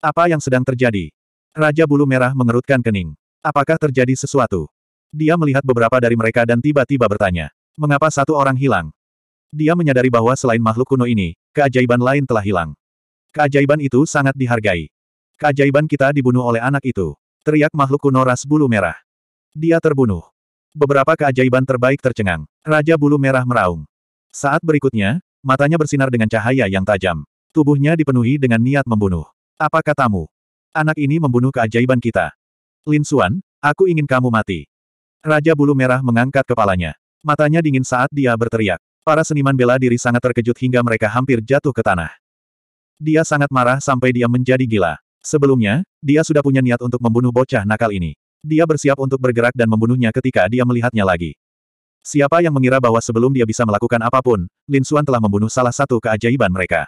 Apa yang sedang terjadi? Raja Bulu Merah mengerutkan kening. Apakah terjadi sesuatu? Dia melihat beberapa dari mereka dan tiba-tiba bertanya. Mengapa satu orang hilang? Dia menyadari bahwa selain makhluk kuno ini, keajaiban lain telah hilang. Keajaiban itu sangat dihargai. Keajaiban kita dibunuh oleh anak itu. Teriak makhluk kuno ras bulu merah. Dia terbunuh. Beberapa keajaiban terbaik tercengang. Raja bulu merah meraung. Saat berikutnya, matanya bersinar dengan cahaya yang tajam. Tubuhnya dipenuhi dengan niat membunuh. Apa katamu? Anak ini membunuh keajaiban kita. Lin Suan, aku ingin kamu mati. Raja bulu merah mengangkat kepalanya. Matanya dingin saat dia berteriak. Para seniman bela diri sangat terkejut hingga mereka hampir jatuh ke tanah. Dia sangat marah sampai dia menjadi gila. Sebelumnya, dia sudah punya niat untuk membunuh bocah nakal ini. Dia bersiap untuk bergerak dan membunuhnya ketika dia melihatnya lagi. Siapa yang mengira bahwa sebelum dia bisa melakukan apapun, Lin Suan telah membunuh salah satu keajaiban mereka.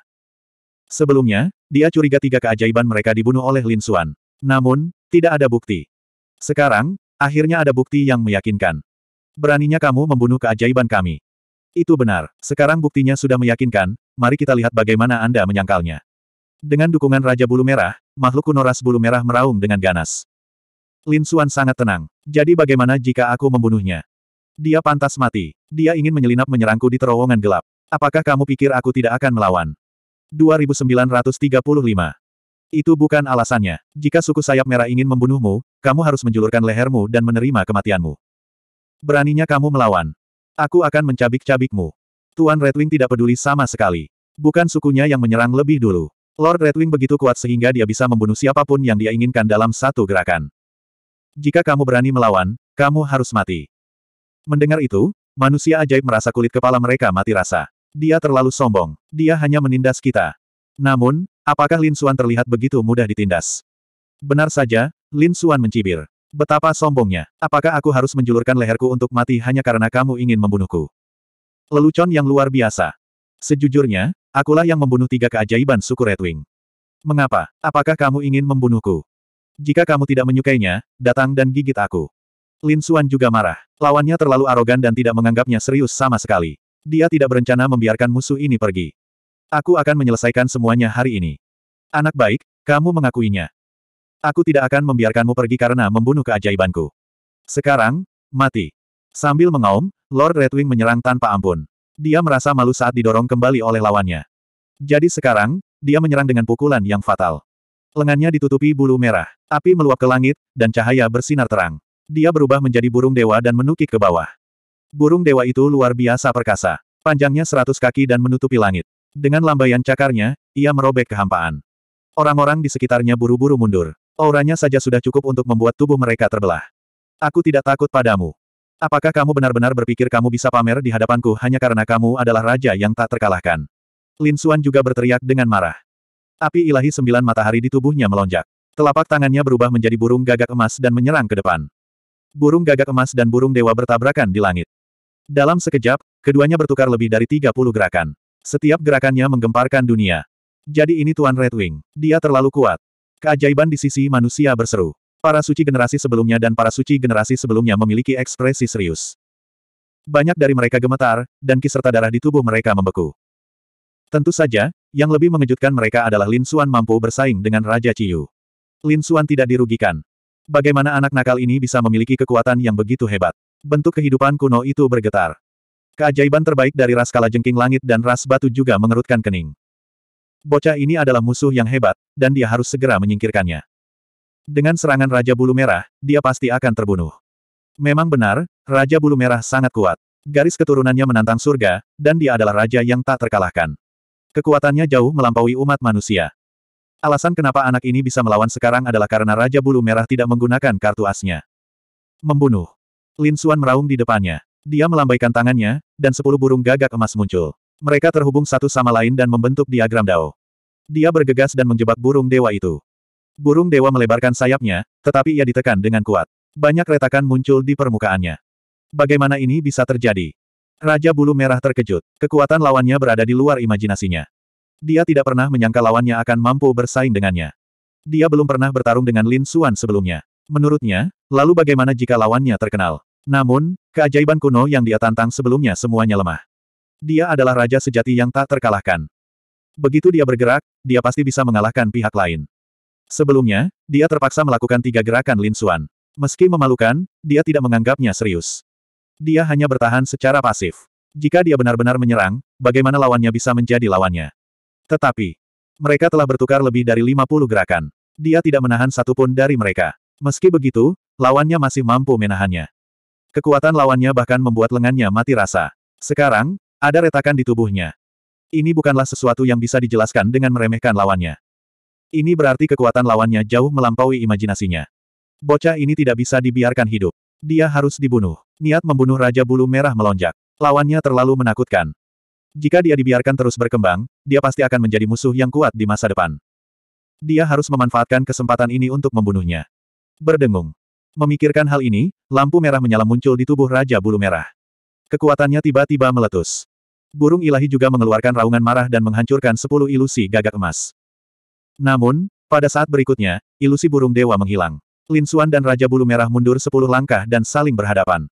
Sebelumnya, dia curiga tiga keajaiban mereka dibunuh oleh Lin Xuan. Namun, tidak ada bukti. Sekarang, akhirnya ada bukti yang meyakinkan. Beraninya kamu membunuh keajaiban kami. Itu benar, sekarang buktinya sudah meyakinkan, mari kita lihat bagaimana Anda menyangkalnya. Dengan dukungan Raja Bulu Merah, makhluk kuno ras Bulu Merah meraung dengan ganas. Lin Xuan sangat tenang. Jadi bagaimana jika aku membunuhnya? Dia pantas mati. Dia ingin menyelinap menyerangku di terowongan gelap. Apakah kamu pikir aku tidak akan melawan? 2935. Itu bukan alasannya. Jika suku sayap merah ingin membunuhmu, kamu harus menjulurkan lehermu dan menerima kematianmu. Beraninya kamu melawan. Aku akan mencabik-cabikmu. Tuan Redwing tidak peduli sama sekali. Bukan sukunya yang menyerang lebih dulu. Lord Redwing begitu kuat sehingga dia bisa membunuh siapapun yang dia inginkan dalam satu gerakan. Jika kamu berani melawan, kamu harus mati. Mendengar itu, manusia ajaib merasa kulit kepala mereka mati rasa. Dia terlalu sombong. Dia hanya menindas kita. Namun, apakah Lin Suan terlihat begitu mudah ditindas? Benar saja, Lin Suan mencibir. Betapa sombongnya. Apakah aku harus menjulurkan leherku untuk mati hanya karena kamu ingin membunuhku? Lelucon yang luar biasa. Sejujurnya, akulah yang membunuh tiga keajaiban suku Red Wing. Mengapa? Apakah kamu ingin membunuhku? Jika kamu tidak menyukainya, datang dan gigit aku. Lin Suan juga marah. Lawannya terlalu arogan dan tidak menganggapnya serius sama sekali. Dia tidak berencana membiarkan musuh ini pergi. Aku akan menyelesaikan semuanya hari ini. Anak baik, kamu mengakuinya. Aku tidak akan membiarkanmu pergi karena membunuh keajaibanku. Sekarang, mati. Sambil mengaum, Lord Redwing menyerang tanpa ampun. Dia merasa malu saat didorong kembali oleh lawannya. Jadi sekarang, dia menyerang dengan pukulan yang fatal. Lengannya ditutupi bulu merah. Api meluap ke langit, dan cahaya bersinar terang. Dia berubah menjadi burung dewa dan menukik ke bawah. Burung dewa itu luar biasa perkasa. Panjangnya seratus kaki dan menutupi langit. Dengan lambaian cakarnya, ia merobek kehampaan. Orang-orang di sekitarnya buru-buru mundur. Auranya saja sudah cukup untuk membuat tubuh mereka terbelah. Aku tidak takut padamu. Apakah kamu benar-benar berpikir kamu bisa pamer di hadapanku hanya karena kamu adalah raja yang tak terkalahkan? Lin Suan juga berteriak dengan marah. Api ilahi sembilan matahari di tubuhnya melonjak. Telapak tangannya berubah menjadi burung gagak emas dan menyerang ke depan. Burung gagak emas dan burung dewa bertabrakan di langit. Dalam sekejap, keduanya bertukar lebih dari 30 gerakan. Setiap gerakannya menggemparkan dunia. Jadi ini Tuan Red Wing. Dia terlalu kuat. Keajaiban di sisi manusia berseru. Para suci generasi sebelumnya dan para suci generasi sebelumnya memiliki ekspresi serius. Banyak dari mereka gemetar, dan kiserta darah di tubuh mereka membeku. Tentu saja, yang lebih mengejutkan mereka adalah Lin Xuan mampu bersaing dengan Raja Ciyu. Lin Xuan tidak dirugikan. Bagaimana anak nakal ini bisa memiliki kekuatan yang begitu hebat? Bentuk kehidupan kuno itu bergetar. Keajaiban terbaik dari ras kala jengking langit dan ras batu juga mengerutkan kening. Bocah ini adalah musuh yang hebat, dan dia harus segera menyingkirkannya. Dengan serangan Raja Bulu Merah, dia pasti akan terbunuh. Memang benar, Raja Bulu Merah sangat kuat. Garis keturunannya menantang surga, dan dia adalah raja yang tak terkalahkan. Kekuatannya jauh melampaui umat manusia. Alasan kenapa anak ini bisa melawan sekarang adalah karena Raja Bulu Merah tidak menggunakan kartu asnya. Membunuh. Lin Suan meraung di depannya. Dia melambaikan tangannya, dan sepuluh burung gagak emas muncul. Mereka terhubung satu sama lain dan membentuk diagram Dao. Dia bergegas dan menjebak burung dewa itu. Burung dewa melebarkan sayapnya, tetapi ia ditekan dengan kuat. Banyak retakan muncul di permukaannya. Bagaimana ini bisa terjadi? Raja Bulu Merah terkejut. Kekuatan lawannya berada di luar imajinasinya. Dia tidak pernah menyangka lawannya akan mampu bersaing dengannya. Dia belum pernah bertarung dengan Lin Suan sebelumnya. Menurutnya, lalu bagaimana jika lawannya terkenal? Namun, keajaiban kuno yang dia tantang sebelumnya semuanya lemah. Dia adalah raja sejati yang tak terkalahkan. Begitu dia bergerak, dia pasti bisa mengalahkan pihak lain. Sebelumnya, dia terpaksa melakukan tiga gerakan Lin linsuan. Meski memalukan, dia tidak menganggapnya serius. Dia hanya bertahan secara pasif. Jika dia benar-benar menyerang, bagaimana lawannya bisa menjadi lawannya? Tetapi, mereka telah bertukar lebih dari 50 gerakan. Dia tidak menahan satupun dari mereka. Meski begitu, lawannya masih mampu menahannya. Kekuatan lawannya bahkan membuat lengannya mati rasa. Sekarang, ada retakan di tubuhnya. Ini bukanlah sesuatu yang bisa dijelaskan dengan meremehkan lawannya. Ini berarti kekuatan lawannya jauh melampaui imajinasinya. Bocah ini tidak bisa dibiarkan hidup. Dia harus dibunuh. Niat membunuh Raja Bulu Merah melonjak. Lawannya terlalu menakutkan. Jika dia dibiarkan terus berkembang, dia pasti akan menjadi musuh yang kuat di masa depan. Dia harus memanfaatkan kesempatan ini untuk membunuhnya berdengung. Memikirkan hal ini, lampu merah menyala muncul di tubuh Raja Bulu Merah. Kekuatannya tiba-tiba meletus. Burung ilahi juga mengeluarkan raungan marah dan menghancurkan sepuluh ilusi gagak emas. Namun, pada saat berikutnya, ilusi burung dewa menghilang. Lin Suan dan Raja Bulu Merah mundur sepuluh langkah dan saling berhadapan.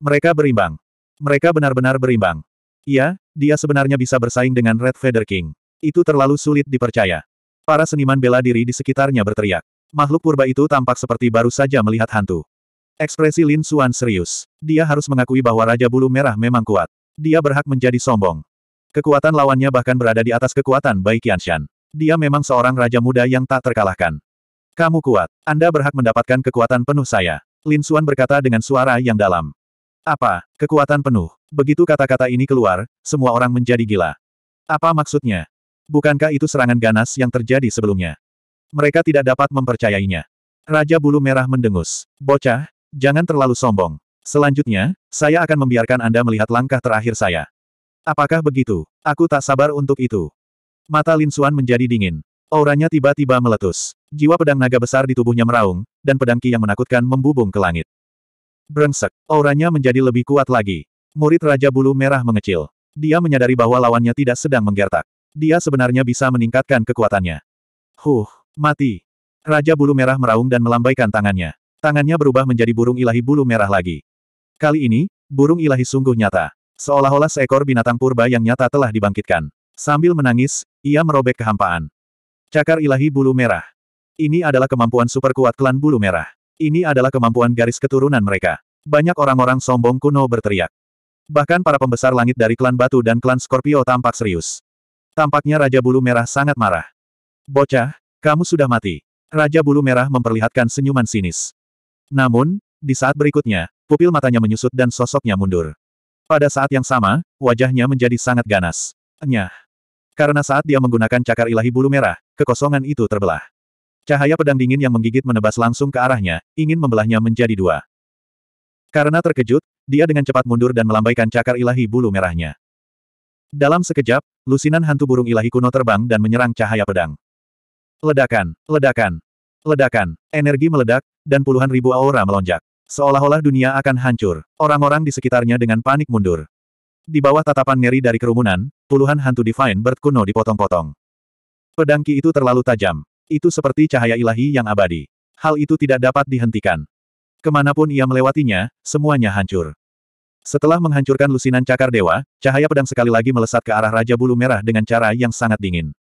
Mereka berimbang. Mereka benar-benar berimbang. Iya, dia sebenarnya bisa bersaing dengan Red Feather King. Itu terlalu sulit dipercaya. Para seniman bela diri di sekitarnya berteriak. Makhluk purba itu tampak seperti baru saja melihat hantu. Ekspresi Lin Xuan serius. Dia harus mengakui bahwa Raja Bulu Merah memang kuat. Dia berhak menjadi sombong. Kekuatan lawannya bahkan berada di atas kekuatan Bai Qianshan. Dia memang seorang raja muda yang tak terkalahkan. Kamu kuat. Anda berhak mendapatkan kekuatan penuh saya. Lin Xuan berkata dengan suara yang dalam. Apa? Kekuatan penuh. Begitu kata-kata ini keluar, semua orang menjadi gila. Apa maksudnya? Bukankah itu serangan ganas yang terjadi sebelumnya? Mereka tidak dapat mempercayainya. Raja Bulu Merah mendengus. Bocah, jangan terlalu sombong. Selanjutnya, saya akan membiarkan Anda melihat langkah terakhir saya. Apakah begitu? Aku tak sabar untuk itu. Mata Lin Xuan menjadi dingin. Auranya tiba-tiba meletus. Jiwa pedang naga besar di tubuhnya meraung, dan pedang ki yang menakutkan membubung ke langit. Brengsek, auranya menjadi lebih kuat lagi. Murid Raja Bulu Merah mengecil. Dia menyadari bahwa lawannya tidak sedang menggertak. Dia sebenarnya bisa meningkatkan kekuatannya. Huh, Mati. Raja bulu merah meraung dan melambaikan tangannya. Tangannya berubah menjadi burung ilahi bulu merah lagi. Kali ini, burung ilahi sungguh nyata. Seolah-olah seekor binatang purba yang nyata telah dibangkitkan. Sambil menangis, ia merobek kehampaan. Cakar ilahi bulu merah. Ini adalah kemampuan super kuat klan bulu merah. Ini adalah kemampuan garis keturunan mereka. Banyak orang-orang sombong kuno berteriak. Bahkan para pembesar langit dari klan Batu dan klan Scorpio tampak serius. Tampaknya Raja Bulu Merah sangat marah. Bocah, kamu sudah mati. Raja Bulu Merah memperlihatkan senyuman sinis. Namun, di saat berikutnya, pupil matanya menyusut dan sosoknya mundur. Pada saat yang sama, wajahnya menjadi sangat ganas. Nyah. Karena saat dia menggunakan cakar ilahi bulu merah, kekosongan itu terbelah. Cahaya pedang dingin yang menggigit menebas langsung ke arahnya, ingin membelahnya menjadi dua. Karena terkejut, dia dengan cepat mundur dan melambaikan cakar ilahi bulu merahnya. Dalam sekejap, lusinan hantu burung ilahi kuno terbang dan menyerang cahaya pedang. Ledakan, ledakan, ledakan, energi meledak, dan puluhan ribu aura melonjak. Seolah-olah dunia akan hancur, orang-orang di sekitarnya dengan panik mundur. Di bawah tatapan ngeri dari kerumunan, puluhan hantu divine Bird kuno dipotong-potong. Pedangki itu terlalu tajam. Itu seperti cahaya ilahi yang abadi. Hal itu tidak dapat dihentikan. Kemanapun ia melewatinya, semuanya hancur. Setelah menghancurkan lusinan cakar dewa, cahaya pedang sekali lagi melesat ke arah Raja Bulu Merah dengan cara yang sangat dingin.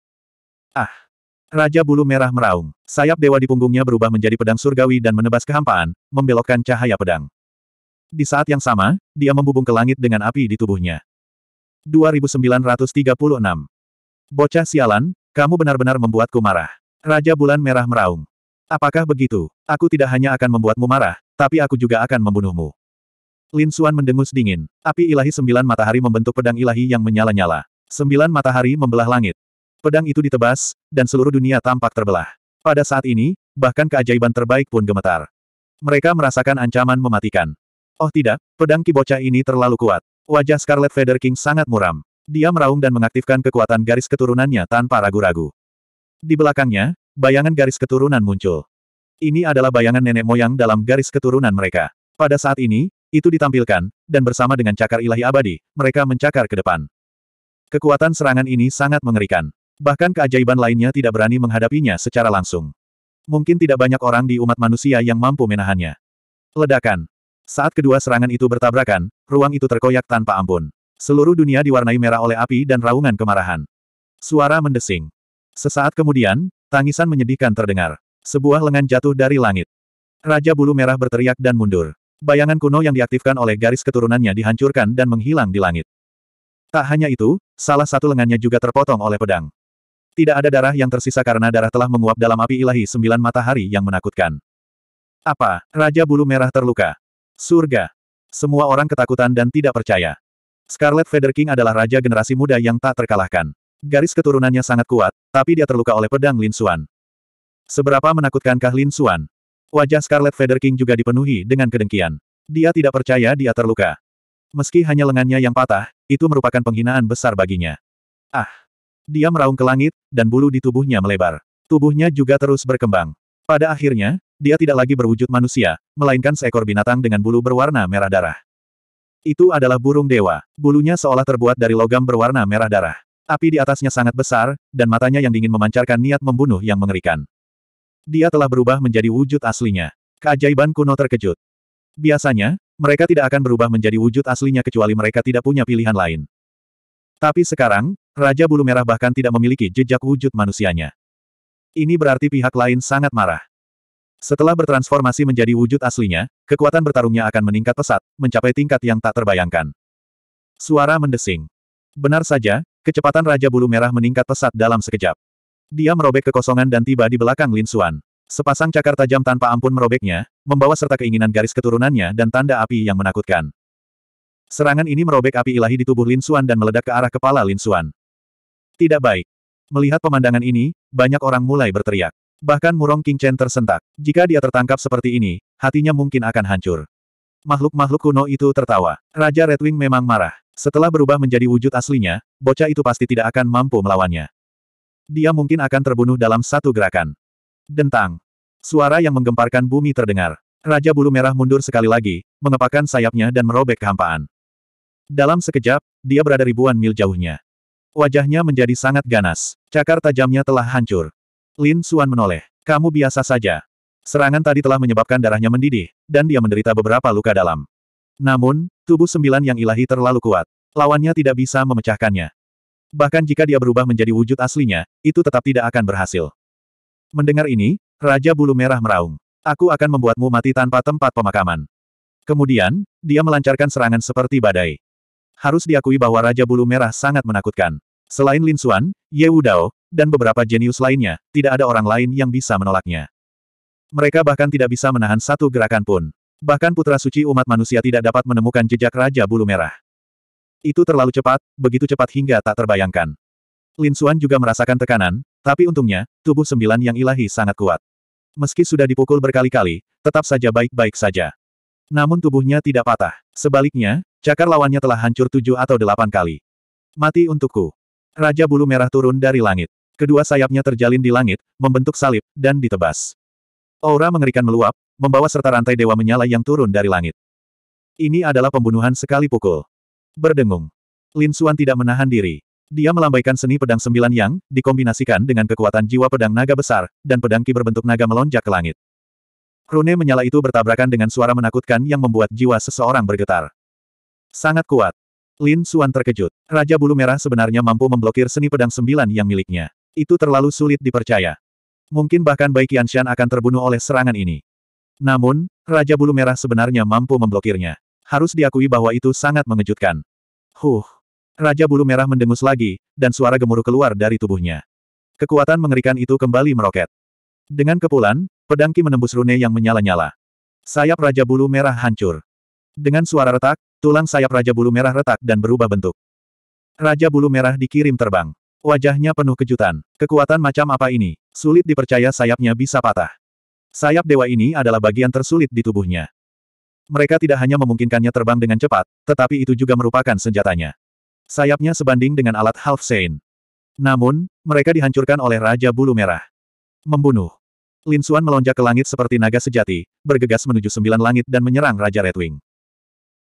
Ah! Raja bulu merah meraung. Sayap dewa di punggungnya berubah menjadi pedang surgawi dan menebas kehampaan, membelokkan cahaya pedang. Di saat yang sama, dia membubung ke langit dengan api di tubuhnya. 2936. Bocah sialan, kamu benar-benar membuatku marah. Raja bulan merah meraung. Apakah begitu? Aku tidak hanya akan membuatmu marah, tapi aku juga akan membunuhmu. Lin Xuan mendengus dingin. Api ilahi sembilan matahari membentuk pedang ilahi yang menyala-nyala. Sembilan matahari membelah langit. Pedang itu ditebas, dan seluruh dunia tampak terbelah. Pada saat ini, bahkan keajaiban terbaik pun gemetar. Mereka merasakan ancaman mematikan. Oh tidak, pedang kibocah ini terlalu kuat. Wajah Scarlet Feather King sangat muram. Dia meraung dan mengaktifkan kekuatan garis keturunannya tanpa ragu-ragu. Di belakangnya, bayangan garis keturunan muncul. Ini adalah bayangan nenek moyang dalam garis keturunan mereka. Pada saat ini, itu ditampilkan, dan bersama dengan cakar ilahi abadi, mereka mencakar ke depan. Kekuatan serangan ini sangat mengerikan. Bahkan keajaiban lainnya tidak berani menghadapinya secara langsung. Mungkin tidak banyak orang di umat manusia yang mampu menahannya. Ledakan. Saat kedua serangan itu bertabrakan, ruang itu terkoyak tanpa ampun. Seluruh dunia diwarnai merah oleh api dan raungan kemarahan. Suara mendesing. Sesaat kemudian, tangisan menyedihkan terdengar. Sebuah lengan jatuh dari langit. Raja bulu merah berteriak dan mundur. Bayangan kuno yang diaktifkan oleh garis keturunannya dihancurkan dan menghilang di langit. Tak hanya itu, salah satu lengannya juga terpotong oleh pedang. Tidak ada darah yang tersisa karena darah telah menguap dalam api ilahi sembilan matahari yang menakutkan. Apa? Raja bulu merah terluka. Surga. Semua orang ketakutan dan tidak percaya. Scarlet Feather King adalah raja generasi muda yang tak terkalahkan. Garis keturunannya sangat kuat, tapi dia terluka oleh pedang Lin Xuan. Seberapa menakutkankah Lin Xuan? Wajah Scarlet Feather King juga dipenuhi dengan kedengkian. Dia tidak percaya dia terluka. Meski hanya lengannya yang patah, itu merupakan penghinaan besar baginya. Ah, dia meraung ke langit, dan bulu di tubuhnya melebar. Tubuhnya juga terus berkembang. Pada akhirnya, dia tidak lagi berwujud manusia, melainkan seekor binatang dengan bulu berwarna merah darah. Itu adalah burung dewa. Bulunya seolah terbuat dari logam berwarna merah darah. Api di atasnya sangat besar, dan matanya yang dingin memancarkan niat membunuh yang mengerikan. Dia telah berubah menjadi wujud aslinya. Keajaiban kuno terkejut. Biasanya, mereka tidak akan berubah menjadi wujud aslinya kecuali mereka tidak punya pilihan lain. Tapi sekarang, Raja Bulu Merah bahkan tidak memiliki jejak wujud manusianya. Ini berarti pihak lain sangat marah. Setelah bertransformasi menjadi wujud aslinya, kekuatan bertarungnya akan meningkat pesat, mencapai tingkat yang tak terbayangkan. Suara mendesing. Benar saja, kecepatan Raja Bulu Merah meningkat pesat dalam sekejap. Dia merobek kekosongan dan tiba di belakang Lin Xuan. Sepasang cakar tajam tanpa ampun merobeknya, membawa serta keinginan garis keturunannya dan tanda api yang menakutkan. Serangan ini merobek api ilahi di tubuh Lin Xuan dan meledak ke arah kepala Lin Xuan. Tidak baik. Melihat pemandangan ini, banyak orang mulai berteriak. Bahkan Murong King Chen tersentak. Jika dia tertangkap seperti ini, hatinya mungkin akan hancur. Makhluk-makhluk kuno itu tertawa. Raja Redwing memang marah. Setelah berubah menjadi wujud aslinya, bocah itu pasti tidak akan mampu melawannya. Dia mungkin akan terbunuh dalam satu gerakan. Dentang. Suara yang menggemparkan bumi terdengar. Raja Bulu Merah mundur sekali lagi, mengepakkan sayapnya dan merobek kehampaan. Dalam sekejap, dia berada ribuan mil jauhnya. Wajahnya menjadi sangat ganas. Cakar tajamnya telah hancur. Lin Suan menoleh. Kamu biasa saja. Serangan tadi telah menyebabkan darahnya mendidih, dan dia menderita beberapa luka dalam. Namun, tubuh sembilan yang ilahi terlalu kuat. Lawannya tidak bisa memecahkannya. Bahkan jika dia berubah menjadi wujud aslinya, itu tetap tidak akan berhasil. Mendengar ini, Raja Bulu Merah meraung. Aku akan membuatmu mati tanpa tempat pemakaman. Kemudian, dia melancarkan serangan seperti badai harus diakui bahwa Raja Bulu Merah sangat menakutkan. Selain Lin Xuan, Ye Wudao, dan beberapa jenius lainnya, tidak ada orang lain yang bisa menolaknya. Mereka bahkan tidak bisa menahan satu gerakan pun. Bahkan putra suci umat manusia tidak dapat menemukan jejak Raja Bulu Merah. Itu terlalu cepat, begitu cepat hingga tak terbayangkan. Lin Xuan juga merasakan tekanan, tapi untungnya, tubuh sembilan yang ilahi sangat kuat. Meski sudah dipukul berkali-kali, tetap saja baik-baik saja. Namun tubuhnya tidak patah. Sebaliknya, Cakar lawannya telah hancur tujuh atau delapan kali. Mati untukku. Raja bulu merah turun dari langit. Kedua sayapnya terjalin di langit, membentuk salib, dan ditebas. Aura mengerikan meluap, membawa serta rantai dewa menyala yang turun dari langit. Ini adalah pembunuhan sekali pukul. Berdengung. Lin Xuan tidak menahan diri. Dia melambaikan seni pedang sembilan yang, dikombinasikan dengan kekuatan jiwa pedang naga besar, dan pedang ki berbentuk naga melonjak ke langit. Rune menyala itu bertabrakan dengan suara menakutkan yang membuat jiwa seseorang bergetar. Sangat kuat. Lin Suan terkejut. Raja Bulu Merah sebenarnya mampu memblokir seni pedang sembilan yang miliknya. Itu terlalu sulit dipercaya. Mungkin bahkan Bai Qianshan akan terbunuh oleh serangan ini. Namun, Raja Bulu Merah sebenarnya mampu memblokirnya. Harus diakui bahwa itu sangat mengejutkan. Huh. Raja Bulu Merah mendengus lagi, dan suara gemuruh keluar dari tubuhnya. Kekuatan mengerikan itu kembali meroket. Dengan kepulan, pedangki menembus rune yang menyala-nyala. Sayap Raja Bulu Merah hancur. Dengan suara retak, tulang sayap Raja Bulu Merah retak dan berubah bentuk. Raja Bulu Merah dikirim terbang. Wajahnya penuh kejutan. Kekuatan macam apa ini? Sulit dipercaya sayapnya bisa patah. Sayap dewa ini adalah bagian tersulit di tubuhnya. Mereka tidak hanya memungkinkannya terbang dengan cepat, tetapi itu juga merupakan senjatanya. Sayapnya sebanding dengan alat half sein. Namun, mereka dihancurkan oleh Raja Bulu Merah. Membunuh. Lin Xuan melonjak ke langit seperti naga sejati, bergegas menuju sembilan langit dan menyerang Raja Redwing.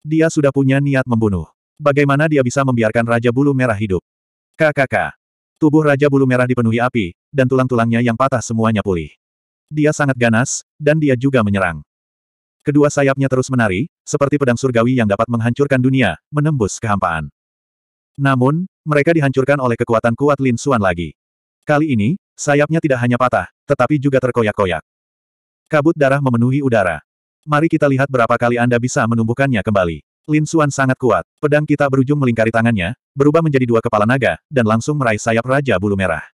Dia sudah punya niat membunuh. Bagaimana dia bisa membiarkan Raja Bulu Merah hidup? KKK. Tubuh Raja Bulu Merah dipenuhi api, dan tulang-tulangnya yang patah semuanya pulih. Dia sangat ganas, dan dia juga menyerang. Kedua sayapnya terus menari, seperti pedang surgawi yang dapat menghancurkan dunia, menembus kehampaan. Namun, mereka dihancurkan oleh kekuatan kuat Lin Suan lagi. Kali ini, sayapnya tidak hanya patah, tetapi juga terkoyak-koyak. Kabut darah memenuhi udara. Mari kita lihat berapa kali Anda bisa menumbuhkannya kembali. Lin Xuan sangat kuat. Pedang kita berujung melingkari tangannya, berubah menjadi dua kepala naga, dan langsung meraih sayap Raja Bulu Merah.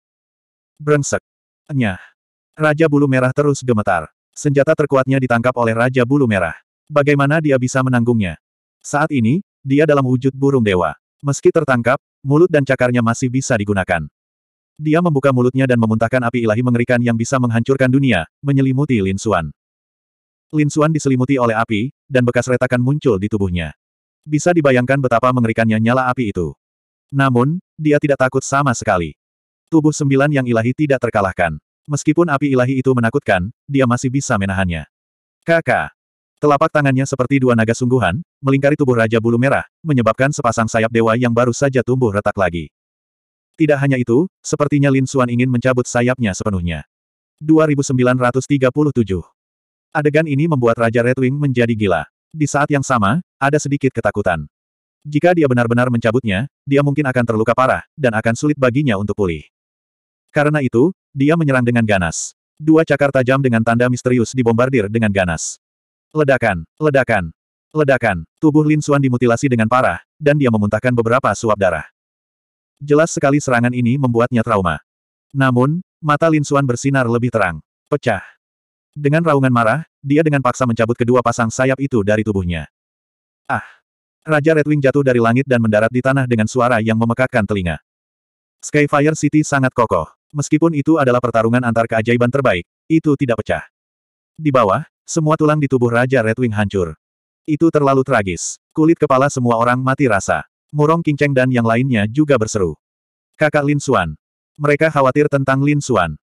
Brengsek. Nyah. Raja Bulu Merah terus gemetar. Senjata terkuatnya ditangkap oleh Raja Bulu Merah. Bagaimana dia bisa menanggungnya? Saat ini, dia dalam wujud burung dewa. Meski tertangkap, mulut dan cakarnya masih bisa digunakan. Dia membuka mulutnya dan memuntahkan api ilahi mengerikan yang bisa menghancurkan dunia, menyelimuti Lin Xuan. Lin Suan diselimuti oleh api, dan bekas retakan muncul di tubuhnya. Bisa dibayangkan betapa mengerikannya nyala api itu. Namun, dia tidak takut sama sekali. Tubuh sembilan yang ilahi tidak terkalahkan. Meskipun api ilahi itu menakutkan, dia masih bisa menahannya. Kakak. Telapak tangannya seperti dua naga sungguhan, melingkari tubuh Raja Bulu Merah, menyebabkan sepasang sayap dewa yang baru saja tumbuh retak lagi. Tidak hanya itu, sepertinya Lin Suan ingin mencabut sayapnya sepenuhnya. 2937 Adegan ini membuat Raja Redwing menjadi gila. Di saat yang sama, ada sedikit ketakutan. Jika dia benar-benar mencabutnya, dia mungkin akan terluka parah, dan akan sulit baginya untuk pulih. Karena itu, dia menyerang dengan ganas. Dua cakar tajam dengan tanda misterius dibombardir dengan ganas. Ledakan, ledakan, ledakan, tubuh Lin Suan dimutilasi dengan parah, dan dia memuntahkan beberapa suap darah. Jelas sekali serangan ini membuatnya trauma. Namun, mata Lin Suan bersinar lebih terang. Pecah. Dengan raungan marah, dia dengan paksa mencabut kedua pasang sayap itu dari tubuhnya. Ah! Raja Redwing jatuh dari langit dan mendarat di tanah dengan suara yang memekakkan telinga. Skyfire City sangat kokoh. Meskipun itu adalah pertarungan antar keajaiban terbaik, itu tidak pecah. Di bawah, semua tulang di tubuh Raja Redwing hancur. Itu terlalu tragis. Kulit kepala semua orang mati rasa. Murong Kinceng dan yang lainnya juga berseru. Kakak Lin Suan. Mereka khawatir tentang Lin Suan.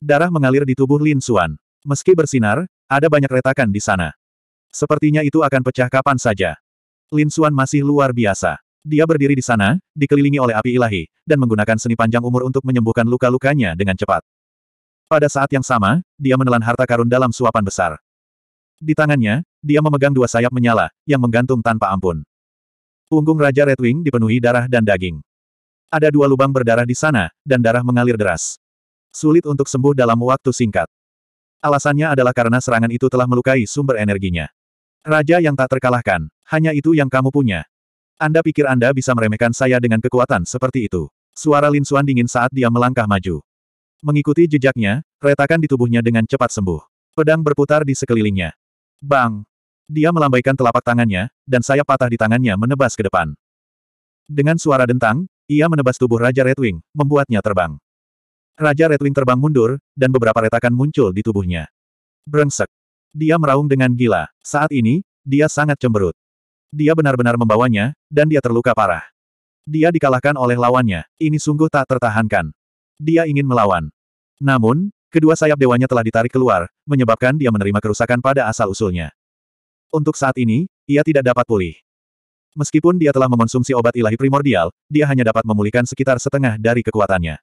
Darah mengalir di tubuh Lin Suan. Meski bersinar, ada banyak retakan di sana. Sepertinya itu akan pecah kapan saja. Lin Xuan masih luar biasa. Dia berdiri di sana, dikelilingi oleh api ilahi, dan menggunakan seni panjang umur untuk menyembuhkan luka-lukanya dengan cepat. Pada saat yang sama, dia menelan harta karun dalam suapan besar. Di tangannya, dia memegang dua sayap menyala, yang menggantung tanpa ampun. Punggung Raja Redwing dipenuhi darah dan daging. Ada dua lubang berdarah di sana, dan darah mengalir deras. Sulit untuk sembuh dalam waktu singkat. Alasannya adalah karena serangan itu telah melukai sumber energinya. Raja yang tak terkalahkan, hanya itu yang kamu punya. Anda pikir Anda bisa meremehkan saya dengan kekuatan seperti itu? Suara Lin Suan dingin saat dia melangkah maju. Mengikuti jejaknya, retakan di tubuhnya dengan cepat sembuh. Pedang berputar di sekelilingnya. Bang! Dia melambaikan telapak tangannya, dan sayap patah di tangannya menebas ke depan. Dengan suara dentang, ia menebas tubuh Raja Redwing, membuatnya terbang. Raja Redwing terbang mundur, dan beberapa retakan muncul di tubuhnya. Brengsek. Dia meraung dengan gila. Saat ini, dia sangat cemberut. Dia benar-benar membawanya, dan dia terluka parah. Dia dikalahkan oleh lawannya. Ini sungguh tak tertahankan. Dia ingin melawan. Namun, kedua sayap dewanya telah ditarik keluar, menyebabkan dia menerima kerusakan pada asal-usulnya. Untuk saat ini, ia tidak dapat pulih. Meskipun dia telah mengonsumsi obat ilahi primordial, dia hanya dapat memulihkan sekitar setengah dari kekuatannya.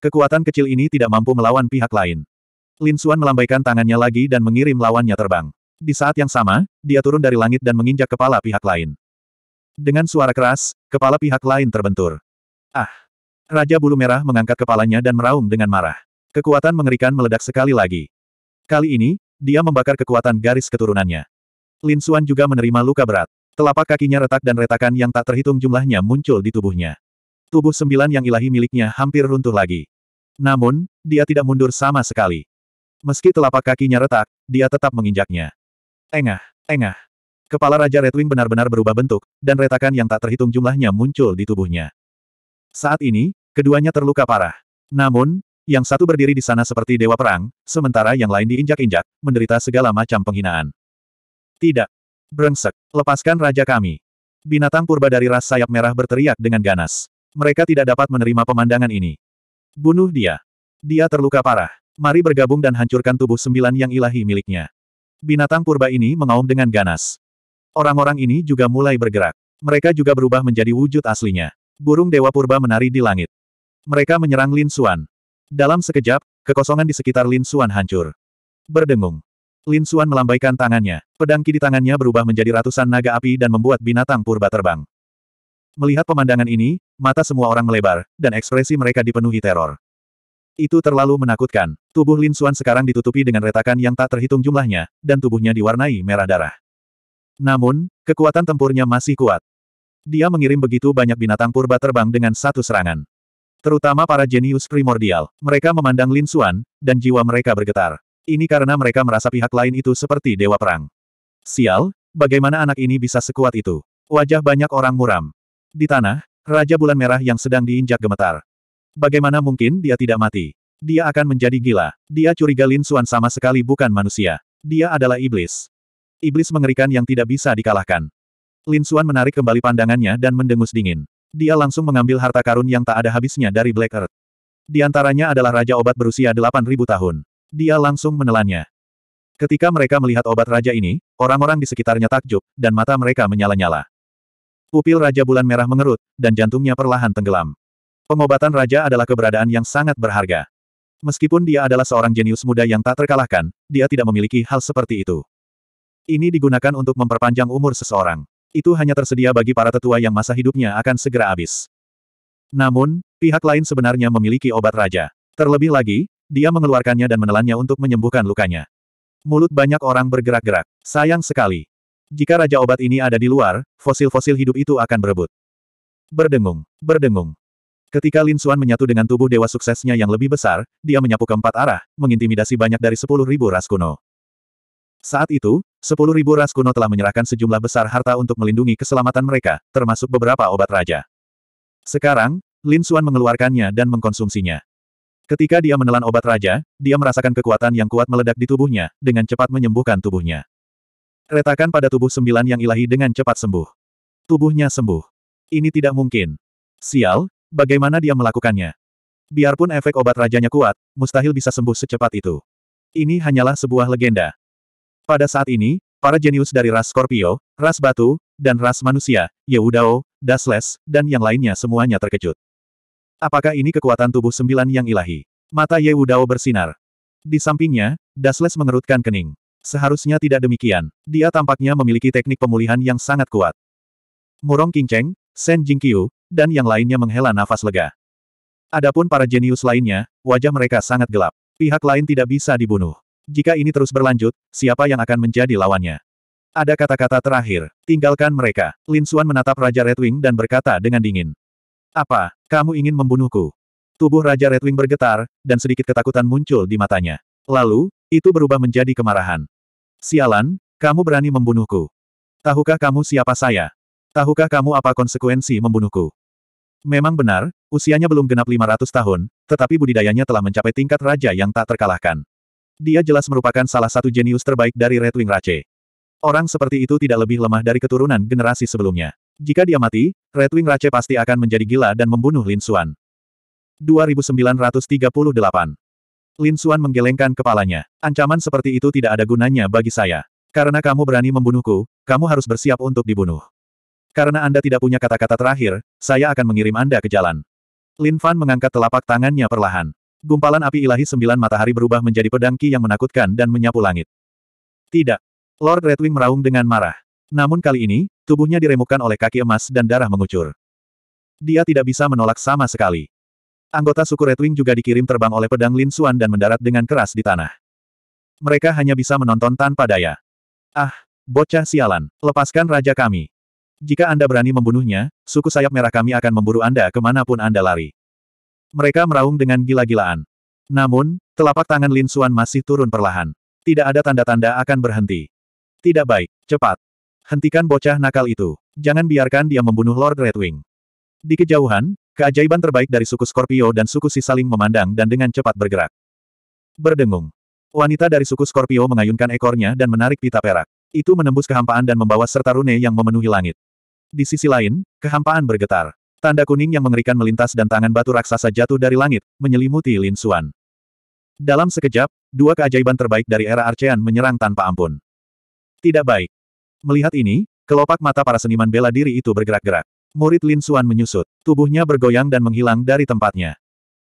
Kekuatan kecil ini tidak mampu melawan pihak lain. Lin Xuan melambaikan tangannya lagi dan mengirim lawannya terbang. Di saat yang sama, dia turun dari langit dan menginjak kepala pihak lain. Dengan suara keras, kepala pihak lain terbentur. Ah! Raja Bulu Merah mengangkat kepalanya dan meraung dengan marah. Kekuatan mengerikan meledak sekali lagi. Kali ini, dia membakar kekuatan garis keturunannya. Lin Xuan juga menerima luka berat. Telapak kakinya retak dan retakan yang tak terhitung jumlahnya muncul di tubuhnya. Tubuh sembilan yang ilahi miliknya hampir runtuh lagi. Namun, dia tidak mundur sama sekali. Meski telapak kakinya retak, dia tetap menginjaknya. Engah, engah. Kepala Raja Redwing benar-benar berubah bentuk, dan retakan yang tak terhitung jumlahnya muncul di tubuhnya. Saat ini, keduanya terluka parah. Namun, yang satu berdiri di sana seperti dewa perang, sementara yang lain diinjak-injak, menderita segala macam penghinaan. Tidak. Brengsek, lepaskan raja kami. Binatang purba dari ras sayap merah berteriak dengan ganas. Mereka tidak dapat menerima pemandangan ini. Bunuh dia. Dia terluka parah. Mari bergabung dan hancurkan tubuh sembilan yang ilahi miliknya. Binatang purba ini mengaum dengan ganas. Orang-orang ini juga mulai bergerak. Mereka juga berubah menjadi wujud aslinya. Burung dewa purba menari di langit. Mereka menyerang Lin Xuan. Dalam sekejap, kekosongan di sekitar Lin Xuan hancur. Berdengung. Lin Xuan melambaikan tangannya. Pedang ki di tangannya berubah menjadi ratusan naga api dan membuat binatang purba terbang. Melihat pemandangan ini, mata semua orang melebar, dan ekspresi mereka dipenuhi teror. Itu terlalu menakutkan. Tubuh Lin Xuan sekarang ditutupi dengan retakan yang tak terhitung jumlahnya, dan tubuhnya diwarnai merah darah. Namun, kekuatan tempurnya masih kuat. Dia mengirim begitu banyak binatang purba terbang dengan satu serangan. Terutama para jenius primordial, mereka memandang Lin Xuan, dan jiwa mereka bergetar. Ini karena mereka merasa pihak lain itu seperti dewa perang. Sial, bagaimana anak ini bisa sekuat itu? Wajah banyak orang muram. Di tanah, Raja Bulan Merah yang sedang diinjak gemetar. Bagaimana mungkin dia tidak mati? Dia akan menjadi gila. Dia curiga Lin Suan sama sekali bukan manusia. Dia adalah iblis. Iblis mengerikan yang tidak bisa dikalahkan. Lin Suan menarik kembali pandangannya dan mendengus dingin. Dia langsung mengambil harta karun yang tak ada habisnya dari Black Earth. Di antaranya adalah Raja Obat berusia 8.000 tahun. Dia langsung menelannya. Ketika mereka melihat obat raja ini, orang-orang di sekitarnya takjub, dan mata mereka menyala-nyala. Pupil Raja Bulan Merah mengerut, dan jantungnya perlahan tenggelam. Pengobatan Raja adalah keberadaan yang sangat berharga. Meskipun dia adalah seorang jenius muda yang tak terkalahkan, dia tidak memiliki hal seperti itu. Ini digunakan untuk memperpanjang umur seseorang. Itu hanya tersedia bagi para tetua yang masa hidupnya akan segera habis. Namun, pihak lain sebenarnya memiliki obat raja. Terlebih lagi, dia mengeluarkannya dan menelannya untuk menyembuhkan lukanya. Mulut banyak orang bergerak-gerak. Sayang sekali, jika raja obat ini ada di luar, fosil-fosil hidup itu akan berebut. Berdengung, berdengung. Ketika Lin Xuan menyatu dengan tubuh dewa suksesnya yang lebih besar, dia menyapu keempat arah, mengintimidasi banyak dari sepuluh ribu ras kuno. Saat itu, sepuluh ribu ras kuno telah menyerahkan sejumlah besar harta untuk melindungi keselamatan mereka, termasuk beberapa obat raja. Sekarang, Lin Xuan mengeluarkannya dan mengkonsumsinya. Ketika dia menelan obat raja, dia merasakan kekuatan yang kuat meledak di tubuhnya, dengan cepat menyembuhkan tubuhnya. Retakan pada tubuh sembilan yang ilahi dengan cepat sembuh. Tubuhnya sembuh. Ini tidak mungkin. Sial, bagaimana dia melakukannya? Biarpun efek obat rajanya kuat, mustahil bisa sembuh secepat itu. Ini hanyalah sebuah legenda. Pada saat ini, para jenius dari ras Scorpio, ras batu, dan ras manusia, Yehudao, Dasles, dan yang lainnya semuanya terkejut. Apakah ini kekuatan tubuh sembilan yang ilahi? Mata Yehudao bersinar. Di sampingnya, Dasles mengerutkan kening. Seharusnya tidak demikian. Dia tampaknya memiliki teknik pemulihan yang sangat kuat. Murong Qingcheng, Shen Jingqiu, dan yang lainnya menghela nafas lega. Adapun para jenius lainnya, wajah mereka sangat gelap. Pihak lain tidak bisa dibunuh. Jika ini terus berlanjut, siapa yang akan menjadi lawannya? Ada kata-kata terakhir, tinggalkan mereka. Lin Xuan menatap Raja Redwing dan berkata dengan dingin. Apa, kamu ingin membunuhku? Tubuh Raja Redwing bergetar, dan sedikit ketakutan muncul di matanya. Lalu, itu berubah menjadi kemarahan. Sialan, kamu berani membunuhku. Tahukah kamu siapa saya? Tahukah kamu apa konsekuensi membunuhku? Memang benar, usianya belum genap 500 tahun, tetapi budidayanya telah mencapai tingkat raja yang tak terkalahkan. Dia jelas merupakan salah satu jenius terbaik dari Red Wing Rache. Orang seperti itu tidak lebih lemah dari keturunan generasi sebelumnya. Jika dia mati, Red Wing Rache pasti akan menjadi gila dan membunuh Lin Xuan. 2938 Lin Xuan menggelengkan kepalanya. Ancaman seperti itu tidak ada gunanya bagi saya. Karena kamu berani membunuhku, kamu harus bersiap untuk dibunuh. Karena Anda tidak punya kata-kata terakhir, saya akan mengirim Anda ke jalan. Lin Fan mengangkat telapak tangannya perlahan. Gumpalan api ilahi sembilan matahari berubah menjadi pedang Ki yang menakutkan dan menyapu langit. Tidak. Lord Redwing meraung dengan marah. Namun kali ini, tubuhnya diremukkan oleh kaki emas dan darah mengucur. Dia tidak bisa menolak sama sekali. Anggota suku Redwing juga dikirim terbang oleh pedang Lin Suan dan mendarat dengan keras di tanah. Mereka hanya bisa menonton tanpa daya. Ah, bocah sialan, lepaskan raja kami. Jika Anda berani membunuhnya, suku sayap merah kami akan memburu Anda kemanapun Anda lari. Mereka meraung dengan gila-gilaan. Namun, telapak tangan Lin Suan masih turun perlahan. Tidak ada tanda-tanda akan berhenti. Tidak baik, cepat. Hentikan bocah nakal itu. Jangan biarkan dia membunuh Lord Redwing. Di kejauhan, Keajaiban terbaik dari suku Scorpio dan suku Si saling memandang dan dengan cepat bergerak. Berdengung. Wanita dari suku Scorpio mengayunkan ekornya dan menarik pita perak. Itu menembus kehampaan dan membawa serta rune yang memenuhi langit. Di sisi lain, kehampaan bergetar. Tanda kuning yang mengerikan melintas dan tangan batu raksasa jatuh dari langit, menyelimuti Lin Xuan. Dalam sekejap, dua keajaiban terbaik dari era Arcean menyerang tanpa ampun. Tidak baik. Melihat ini, kelopak mata para seniman bela diri itu bergerak-gerak. Murid Lin Suan menyusut. Tubuhnya bergoyang dan menghilang dari tempatnya.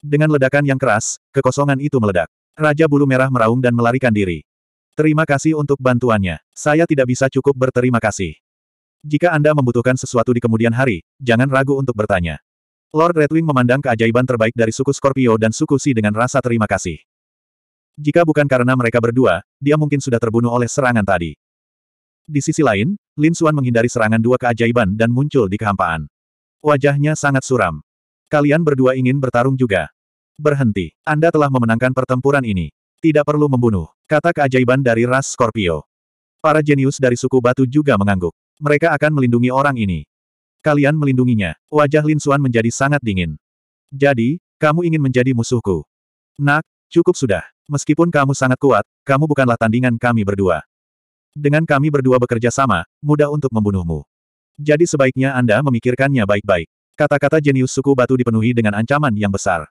Dengan ledakan yang keras, kekosongan itu meledak. Raja Bulu Merah meraung dan melarikan diri. Terima kasih untuk bantuannya. Saya tidak bisa cukup berterima kasih. Jika Anda membutuhkan sesuatu di kemudian hari, jangan ragu untuk bertanya. Lord Redwing memandang keajaiban terbaik dari suku Scorpio dan suku Si dengan rasa terima kasih. Jika bukan karena mereka berdua, dia mungkin sudah terbunuh oleh serangan tadi. Di sisi lain, Lin Suan menghindari serangan dua keajaiban dan muncul di kehampaan. Wajahnya sangat suram. Kalian berdua ingin bertarung juga. Berhenti. Anda telah memenangkan pertempuran ini. Tidak perlu membunuh, kata keajaiban dari ras Scorpio. Para jenius dari suku batu juga mengangguk. Mereka akan melindungi orang ini. Kalian melindunginya. Wajah Lin Suan menjadi sangat dingin. Jadi, kamu ingin menjadi musuhku. Nak, cukup sudah. Meskipun kamu sangat kuat, kamu bukanlah tandingan kami berdua. Dengan kami berdua bekerja sama, mudah untuk membunuhmu. Jadi sebaiknya Anda memikirkannya baik-baik. Kata-kata jenius suku batu dipenuhi dengan ancaman yang besar.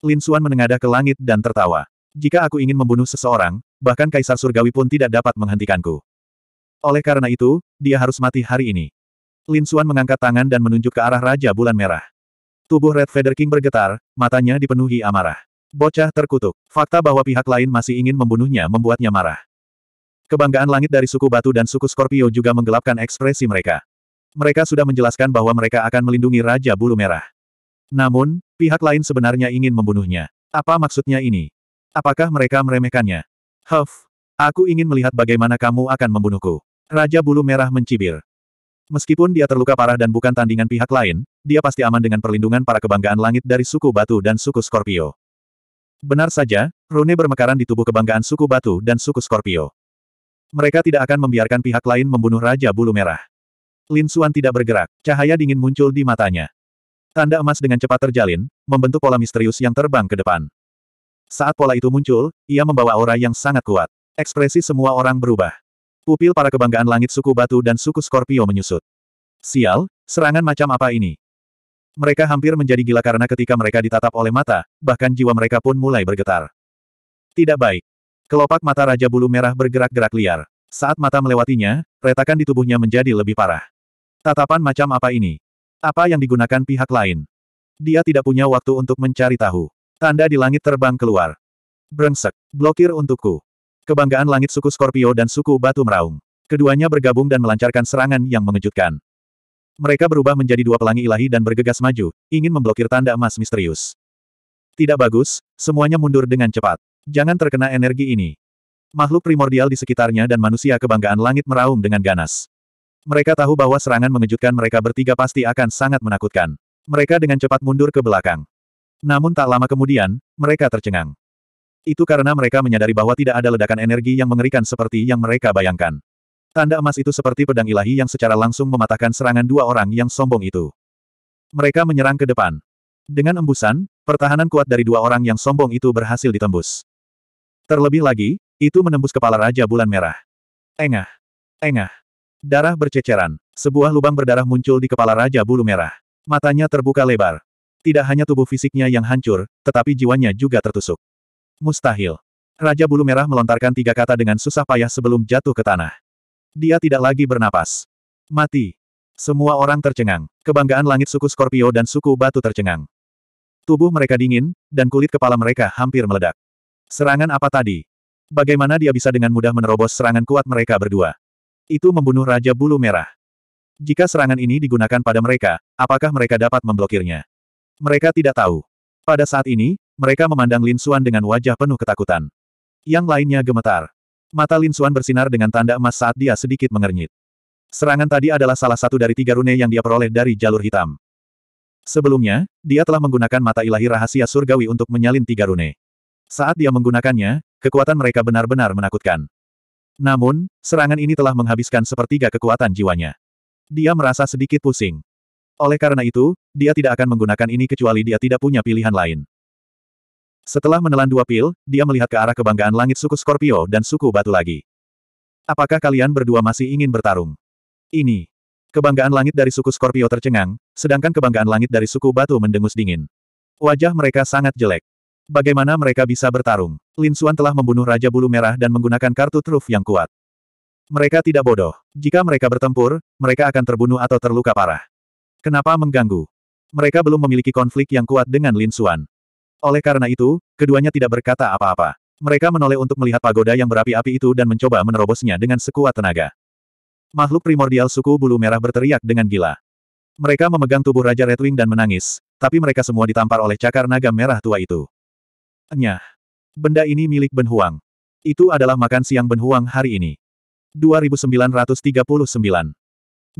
Lin Xuan menengadah ke langit dan tertawa. Jika aku ingin membunuh seseorang, bahkan Kaisar Surgawi pun tidak dapat menghentikanku. Oleh karena itu, dia harus mati hari ini. Lin Xuan mengangkat tangan dan menunjuk ke arah Raja Bulan Merah. Tubuh Red Feather King bergetar, matanya dipenuhi amarah. Bocah terkutuk. Fakta bahwa pihak lain masih ingin membunuhnya membuatnya marah. Kebanggaan langit dari suku batu dan suku Scorpio juga menggelapkan ekspresi mereka. Mereka sudah menjelaskan bahwa mereka akan melindungi Raja Bulu Merah. Namun, pihak lain sebenarnya ingin membunuhnya. Apa maksudnya ini? Apakah mereka meremehkannya? Huff, aku ingin melihat bagaimana kamu akan membunuhku. Raja Bulu Merah mencibir. Meskipun dia terluka parah dan bukan tandingan pihak lain, dia pasti aman dengan perlindungan para kebanggaan langit dari suku batu dan suku Scorpio. Benar saja, rune bermekaran di tubuh kebanggaan suku batu dan suku Scorpio. Mereka tidak akan membiarkan pihak lain membunuh Raja Bulu Merah. Lin Xuan tidak bergerak, cahaya dingin muncul di matanya. Tanda emas dengan cepat terjalin, membentuk pola misterius yang terbang ke depan. Saat pola itu muncul, ia membawa aura yang sangat kuat. Ekspresi semua orang berubah. Pupil para kebanggaan langit suku batu dan suku Scorpio menyusut. Sial, serangan macam apa ini? Mereka hampir menjadi gila karena ketika mereka ditatap oleh mata, bahkan jiwa mereka pun mulai bergetar. Tidak baik. Kelopak mata Raja Bulu Merah bergerak-gerak liar. Saat mata melewatinya, retakan di tubuhnya menjadi lebih parah. Tatapan macam apa ini? Apa yang digunakan pihak lain? Dia tidak punya waktu untuk mencari tahu. Tanda di langit terbang keluar. Brengsek, blokir untukku. Kebanggaan langit suku Scorpio dan suku Batu Meraung. Keduanya bergabung dan melancarkan serangan yang mengejutkan. Mereka berubah menjadi dua pelangi ilahi dan bergegas maju, ingin memblokir tanda emas misterius. Tidak bagus, semuanya mundur dengan cepat. Jangan terkena energi ini. Makhluk primordial di sekitarnya dan manusia kebanggaan langit meraung dengan ganas. Mereka tahu bahwa serangan mengejutkan mereka bertiga pasti akan sangat menakutkan. Mereka dengan cepat mundur ke belakang. Namun tak lama kemudian, mereka tercengang. Itu karena mereka menyadari bahwa tidak ada ledakan energi yang mengerikan seperti yang mereka bayangkan. Tanda emas itu seperti pedang ilahi yang secara langsung mematahkan serangan dua orang yang sombong itu. Mereka menyerang ke depan. Dengan embusan, pertahanan kuat dari dua orang yang sombong itu berhasil ditembus. Terlebih lagi, itu menembus kepala Raja Bulan Merah. Engah. Engah. Darah berceceran. Sebuah lubang berdarah muncul di kepala Raja Bulu Merah. Matanya terbuka lebar. Tidak hanya tubuh fisiknya yang hancur, tetapi jiwanya juga tertusuk. Mustahil. Raja Bulu Merah melontarkan tiga kata dengan susah payah sebelum jatuh ke tanah. Dia tidak lagi bernapas. Mati. Semua orang tercengang. Kebanggaan langit suku Scorpio dan suku batu tercengang. Tubuh mereka dingin, dan kulit kepala mereka hampir meledak. Serangan apa tadi? Bagaimana dia bisa dengan mudah menerobos serangan kuat mereka berdua? Itu membunuh Raja Bulu Merah. Jika serangan ini digunakan pada mereka, apakah mereka dapat memblokirnya? Mereka tidak tahu. Pada saat ini, mereka memandang Lin Xuan dengan wajah penuh ketakutan. Yang lainnya gemetar. Mata Lin Xuan bersinar dengan tanda emas saat dia sedikit mengernyit. Serangan tadi adalah salah satu dari tiga rune yang dia peroleh dari jalur hitam. Sebelumnya, dia telah menggunakan mata ilahi rahasia surgawi untuk menyalin tiga rune. Saat dia menggunakannya, kekuatan mereka benar-benar menakutkan. Namun, serangan ini telah menghabiskan sepertiga kekuatan jiwanya. Dia merasa sedikit pusing. Oleh karena itu, dia tidak akan menggunakan ini kecuali dia tidak punya pilihan lain. Setelah menelan dua pil, dia melihat ke arah kebanggaan langit suku Scorpio dan suku batu lagi. Apakah kalian berdua masih ingin bertarung? Ini. Kebanggaan langit dari suku Scorpio tercengang, sedangkan kebanggaan langit dari suku batu mendengus dingin. Wajah mereka sangat jelek. Bagaimana mereka bisa bertarung? Lin Suan telah membunuh Raja Bulu Merah dan menggunakan kartu truf yang kuat. Mereka tidak bodoh. Jika mereka bertempur, mereka akan terbunuh atau terluka parah. Kenapa mengganggu? Mereka belum memiliki konflik yang kuat dengan Lin Suan. Oleh karena itu, keduanya tidak berkata apa-apa. Mereka menoleh untuk melihat pagoda yang berapi-api itu dan mencoba menerobosnya dengan sekuat tenaga. Makhluk primordial suku Bulu Merah berteriak dengan gila. Mereka memegang tubuh Raja Redwing dan menangis, tapi mereka semua ditampar oleh cakar naga merah tua itu. Nyah. Benda ini milik Ben Huang. Itu adalah makan siang Ben Huang hari ini. 2939.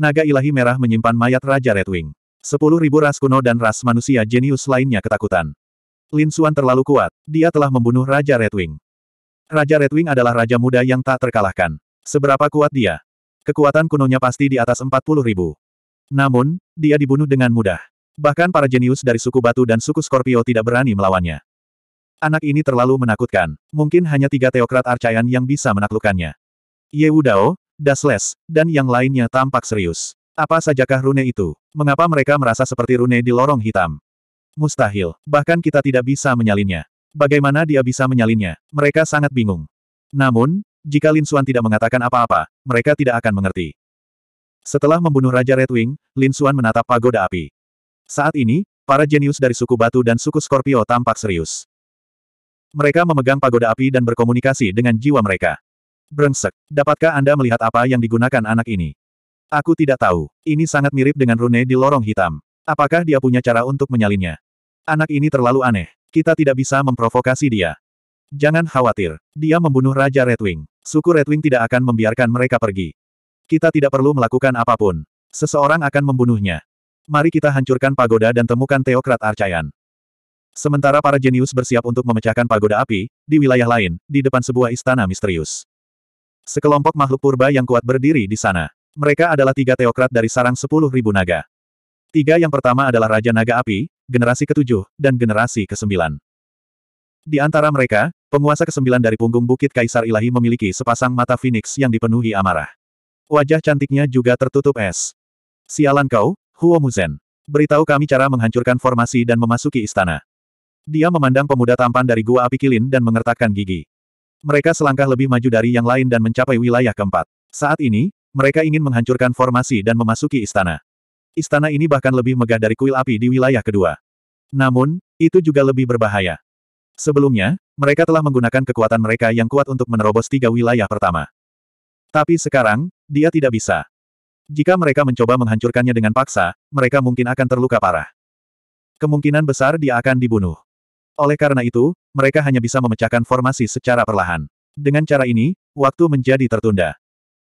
Naga ilahi merah menyimpan mayat Raja Red Wing. 10.000 ras kuno dan ras manusia jenius lainnya ketakutan. Lin Suan terlalu kuat, dia telah membunuh Raja Red Wing. Raja Red Wing adalah raja muda yang tak terkalahkan. Seberapa kuat dia? Kekuatan kunonya pasti di atas 40.000. Namun, dia dibunuh dengan mudah. Bahkan para jenius dari suku batu dan suku Scorpio tidak berani melawannya. Anak ini terlalu menakutkan. Mungkin hanya tiga teokrat arcaian yang bisa menaklukkannya. Ye Wudao, Dasles, dan yang lainnya tampak serius. Apa sajakah rune itu? Mengapa mereka merasa seperti rune di lorong hitam? Mustahil. Bahkan kita tidak bisa menyalinnya. Bagaimana dia bisa menyalinnya? Mereka sangat bingung. Namun, jika Lin Xuan tidak mengatakan apa-apa, mereka tidak akan mengerti. Setelah membunuh Raja Red Wing, Lin Xuan menatap pagoda api. Saat ini, para jenius dari suku batu dan suku Scorpio tampak serius. Mereka memegang pagoda api dan berkomunikasi dengan jiwa mereka. Brengsek, dapatkah Anda melihat apa yang digunakan anak ini? Aku tidak tahu. Ini sangat mirip dengan rune di lorong hitam. Apakah dia punya cara untuk menyalinnya? Anak ini terlalu aneh. Kita tidak bisa memprovokasi dia. Jangan khawatir. Dia membunuh Raja Redwing. Suku Redwing tidak akan membiarkan mereka pergi. Kita tidak perlu melakukan apapun. Seseorang akan membunuhnya. Mari kita hancurkan pagoda dan temukan Teokrat Arcayan. Sementara para jenius bersiap untuk memecahkan pagoda api, di wilayah lain, di depan sebuah istana misterius. Sekelompok makhluk purba yang kuat berdiri di sana. Mereka adalah tiga teokrat dari sarang sepuluh ribu naga. Tiga yang pertama adalah Raja Naga Api, generasi ketujuh, dan generasi kesembilan. Di antara mereka, penguasa kesembilan dari punggung Bukit Kaisar Ilahi memiliki sepasang mata Phoenix yang dipenuhi amarah. Wajah cantiknya juga tertutup es. Sialan kau, Huo Muzen. Beritahu kami cara menghancurkan formasi dan memasuki istana. Dia memandang pemuda tampan dari gua api kilin dan mengertakkan gigi. Mereka selangkah lebih maju dari yang lain dan mencapai wilayah keempat. Saat ini, mereka ingin menghancurkan formasi dan memasuki istana. Istana ini bahkan lebih megah dari kuil api di wilayah kedua. Namun, itu juga lebih berbahaya. Sebelumnya, mereka telah menggunakan kekuatan mereka yang kuat untuk menerobos tiga wilayah pertama. Tapi sekarang, dia tidak bisa. Jika mereka mencoba menghancurkannya dengan paksa, mereka mungkin akan terluka parah. Kemungkinan besar dia akan dibunuh. Oleh karena itu, mereka hanya bisa memecahkan formasi secara perlahan. Dengan cara ini, waktu menjadi tertunda.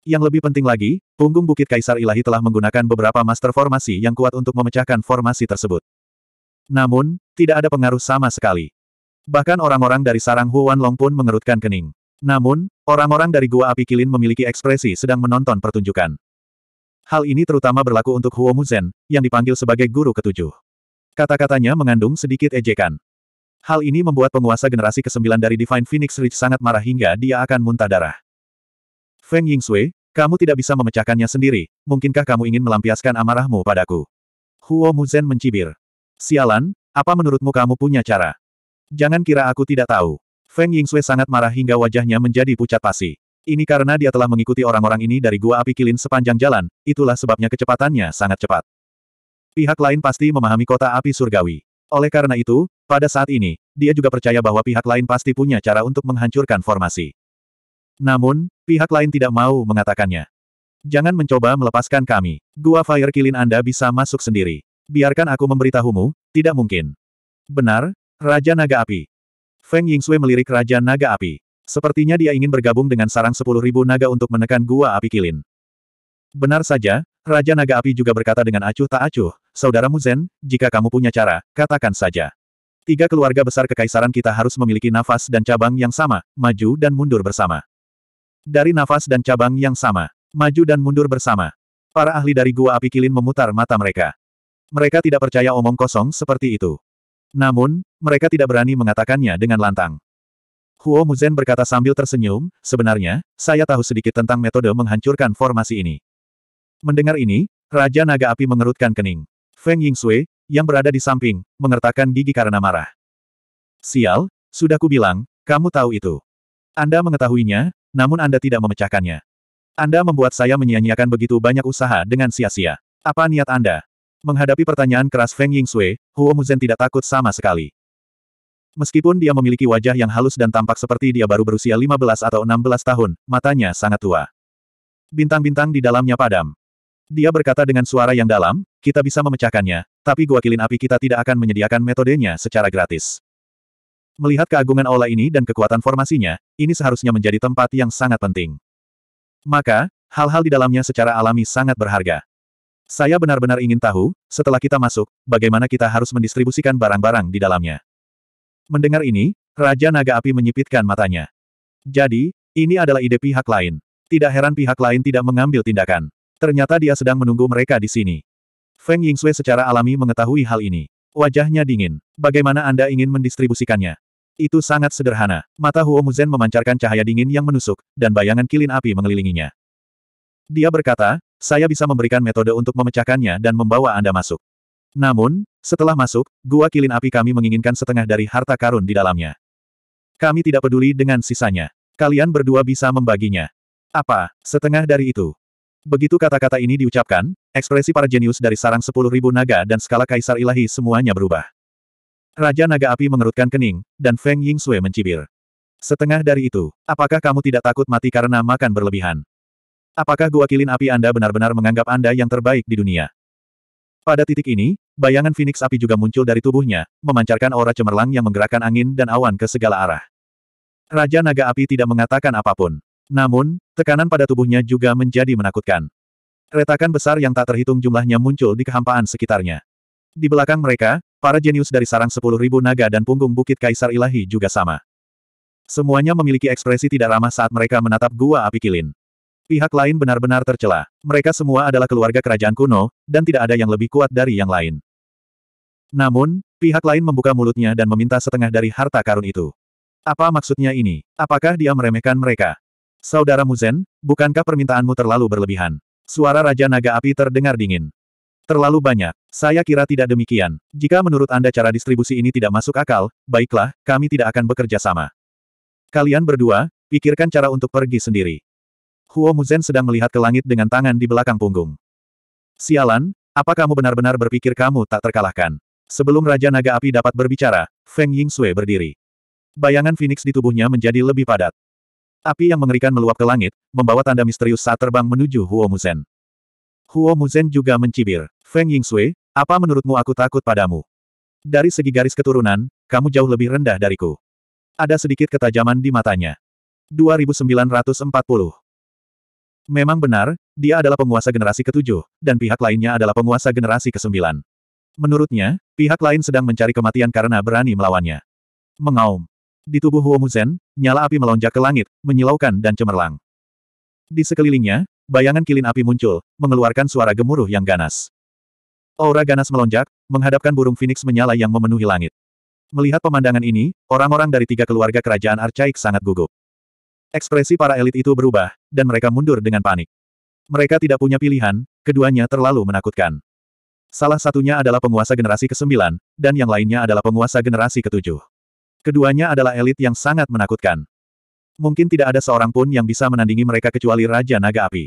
Yang lebih penting lagi, punggung Bukit Kaisar Ilahi telah menggunakan beberapa master formasi yang kuat untuk memecahkan formasi tersebut. Namun, tidak ada pengaruh sama sekali. Bahkan orang-orang dari sarang Huan Long pun mengerutkan kening. Namun, orang-orang dari Gua Api Kilin memiliki ekspresi sedang menonton pertunjukan. Hal ini terutama berlaku untuk Huo Muzen, yang dipanggil sebagai guru ketujuh. Kata-katanya mengandung sedikit ejekan. Hal ini membuat penguasa generasi ke-9 dari Divine Phoenix Ridge sangat marah hingga dia akan muntah darah. Feng Sui, kamu tidak bisa memecahkannya sendiri, mungkinkah kamu ingin melampiaskan amarahmu padaku? Huo Muzhen mencibir. Sialan, apa menurutmu kamu punya cara? Jangan kira aku tidak tahu. Feng Sui sangat marah hingga wajahnya menjadi pucat pasi. Ini karena dia telah mengikuti orang-orang ini dari gua api kilin sepanjang jalan, itulah sebabnya kecepatannya sangat cepat. Pihak lain pasti memahami kota api surgawi. Oleh karena itu, pada saat ini, dia juga percaya bahwa pihak lain pasti punya cara untuk menghancurkan formasi. Namun, pihak lain tidak mau mengatakannya. Jangan mencoba melepaskan kami. Gua Fire Kilin Anda bisa masuk sendiri. Biarkan aku memberitahumu, tidak mungkin. Benar, Raja Naga Api. Feng Yingxue melirik Raja Naga Api. Sepertinya dia ingin bergabung dengan sarang 10.000 naga untuk menekan gua api kilin. Benar saja, Raja Naga Api juga berkata dengan acuh tak acuh, Saudaramu Zen, jika kamu punya cara, katakan saja. Tiga keluarga besar kekaisaran kita harus memiliki nafas dan cabang yang sama, maju dan mundur bersama. Dari nafas dan cabang yang sama, maju dan mundur bersama. Para ahli dari Gua Api Kilin memutar mata mereka. Mereka tidak percaya omong kosong seperti itu. Namun, mereka tidak berani mengatakannya dengan lantang. Huo Muzen berkata sambil tersenyum, sebenarnya, saya tahu sedikit tentang metode menghancurkan formasi ini. Mendengar ini, Raja Naga Api mengerutkan kening. Feng Yingsui, yang berada di samping, mengertakkan gigi karena marah. Sial, sudah kubilang, kamu tahu itu. Anda mengetahuinya, namun Anda tidak memecahkannya. Anda membuat saya menyia-nyiakan begitu banyak usaha dengan sia-sia. Apa niat Anda? Menghadapi pertanyaan keras Feng Yingsui, Huo Muzhen tidak takut sama sekali. Meskipun dia memiliki wajah yang halus dan tampak seperti dia baru berusia 15 atau 16 tahun, matanya sangat tua. Bintang-bintang di dalamnya padam. Dia berkata dengan suara yang dalam, kita bisa memecahkannya, tapi gua kilin api kita tidak akan menyediakan metodenya secara gratis. Melihat keagungan aula ini dan kekuatan formasinya, ini seharusnya menjadi tempat yang sangat penting. Maka, hal-hal di dalamnya secara alami sangat berharga. Saya benar-benar ingin tahu, setelah kita masuk, bagaimana kita harus mendistribusikan barang-barang di dalamnya. Mendengar ini, Raja Naga Api menyipitkan matanya. Jadi, ini adalah ide pihak lain. Tidak heran pihak lain tidak mengambil tindakan. Ternyata dia sedang menunggu mereka di sini. Feng Yingsui secara alami mengetahui hal ini. Wajahnya dingin. Bagaimana Anda ingin mendistribusikannya? Itu sangat sederhana. Mata Huo Muzhen memancarkan cahaya dingin yang menusuk, dan bayangan kilin api mengelilinginya. Dia berkata, saya bisa memberikan metode untuk memecahkannya dan membawa Anda masuk. Namun, setelah masuk, gua kilin api kami menginginkan setengah dari harta karun di dalamnya. Kami tidak peduli dengan sisanya. Kalian berdua bisa membaginya. Apa, setengah dari itu? Begitu kata-kata ini diucapkan, ekspresi para jenius dari sarang sepuluh ribu naga dan skala kaisar ilahi semuanya berubah. Raja naga api mengerutkan kening, dan Feng Ying Sui mencibir. Setengah dari itu, apakah kamu tidak takut mati karena makan berlebihan? Apakah gua kilin api Anda benar-benar menganggap Anda yang terbaik di dunia? Pada titik ini, bayangan Phoenix api juga muncul dari tubuhnya, memancarkan aura cemerlang yang menggerakkan angin dan awan ke segala arah. Raja Naga Api tidak mengatakan apapun. Namun, tekanan pada tubuhnya juga menjadi menakutkan. Retakan besar yang tak terhitung jumlahnya muncul di kehampaan sekitarnya. Di belakang mereka, para jenius dari sarang sepuluh ribu naga dan punggung bukit Kaisar Ilahi juga sama. Semuanya memiliki ekspresi tidak ramah saat mereka menatap gua api kilin. Pihak lain benar-benar tercela. Mereka semua adalah keluarga kerajaan kuno, dan tidak ada yang lebih kuat dari yang lain. Namun, pihak lain membuka mulutnya dan meminta setengah dari harta karun itu. Apa maksudnya ini? Apakah dia meremehkan mereka? Saudara Muzen, bukankah permintaanmu terlalu berlebihan? Suara Raja Naga Api terdengar dingin. Terlalu banyak. Saya kira tidak demikian. Jika menurut Anda cara distribusi ini tidak masuk akal, baiklah, kami tidak akan bekerja sama. Kalian berdua, pikirkan cara untuk pergi sendiri. Huo Muzen sedang melihat ke langit dengan tangan di belakang punggung. Sialan, apa kamu benar-benar berpikir kamu tak terkalahkan? Sebelum Raja Naga Api dapat berbicara, Feng Ying Sui berdiri. Bayangan Phoenix di tubuhnya menjadi lebih padat. Api yang mengerikan meluap ke langit, membawa tanda misterius saat terbang menuju Huo Muzen. Huo Muzen juga mencibir. Feng Yingsui, apa menurutmu aku takut padamu? Dari segi garis keturunan, kamu jauh lebih rendah dariku. Ada sedikit ketajaman di matanya. 2940 Memang benar, dia adalah penguasa generasi ketujuh, dan pihak lainnya adalah penguasa generasi kesembilan. Menurutnya, pihak lain sedang mencari kematian karena berani melawannya. Mengaum. Di tubuh Huomuzhen, nyala api melonjak ke langit, menyilaukan dan cemerlang. Di sekelilingnya, bayangan kilin api muncul, mengeluarkan suara gemuruh yang ganas. Aura ganas melonjak, menghadapkan burung Phoenix menyala yang memenuhi langit. Melihat pemandangan ini, orang-orang dari tiga keluarga kerajaan Arcaik sangat gugup. Ekspresi para elit itu berubah, dan mereka mundur dengan panik. Mereka tidak punya pilihan, keduanya terlalu menakutkan. Salah satunya adalah penguasa generasi ke-9, dan yang lainnya adalah penguasa generasi ke-7. Keduanya adalah elit yang sangat menakutkan. Mungkin tidak ada seorang pun yang bisa menandingi mereka kecuali Raja Naga Api.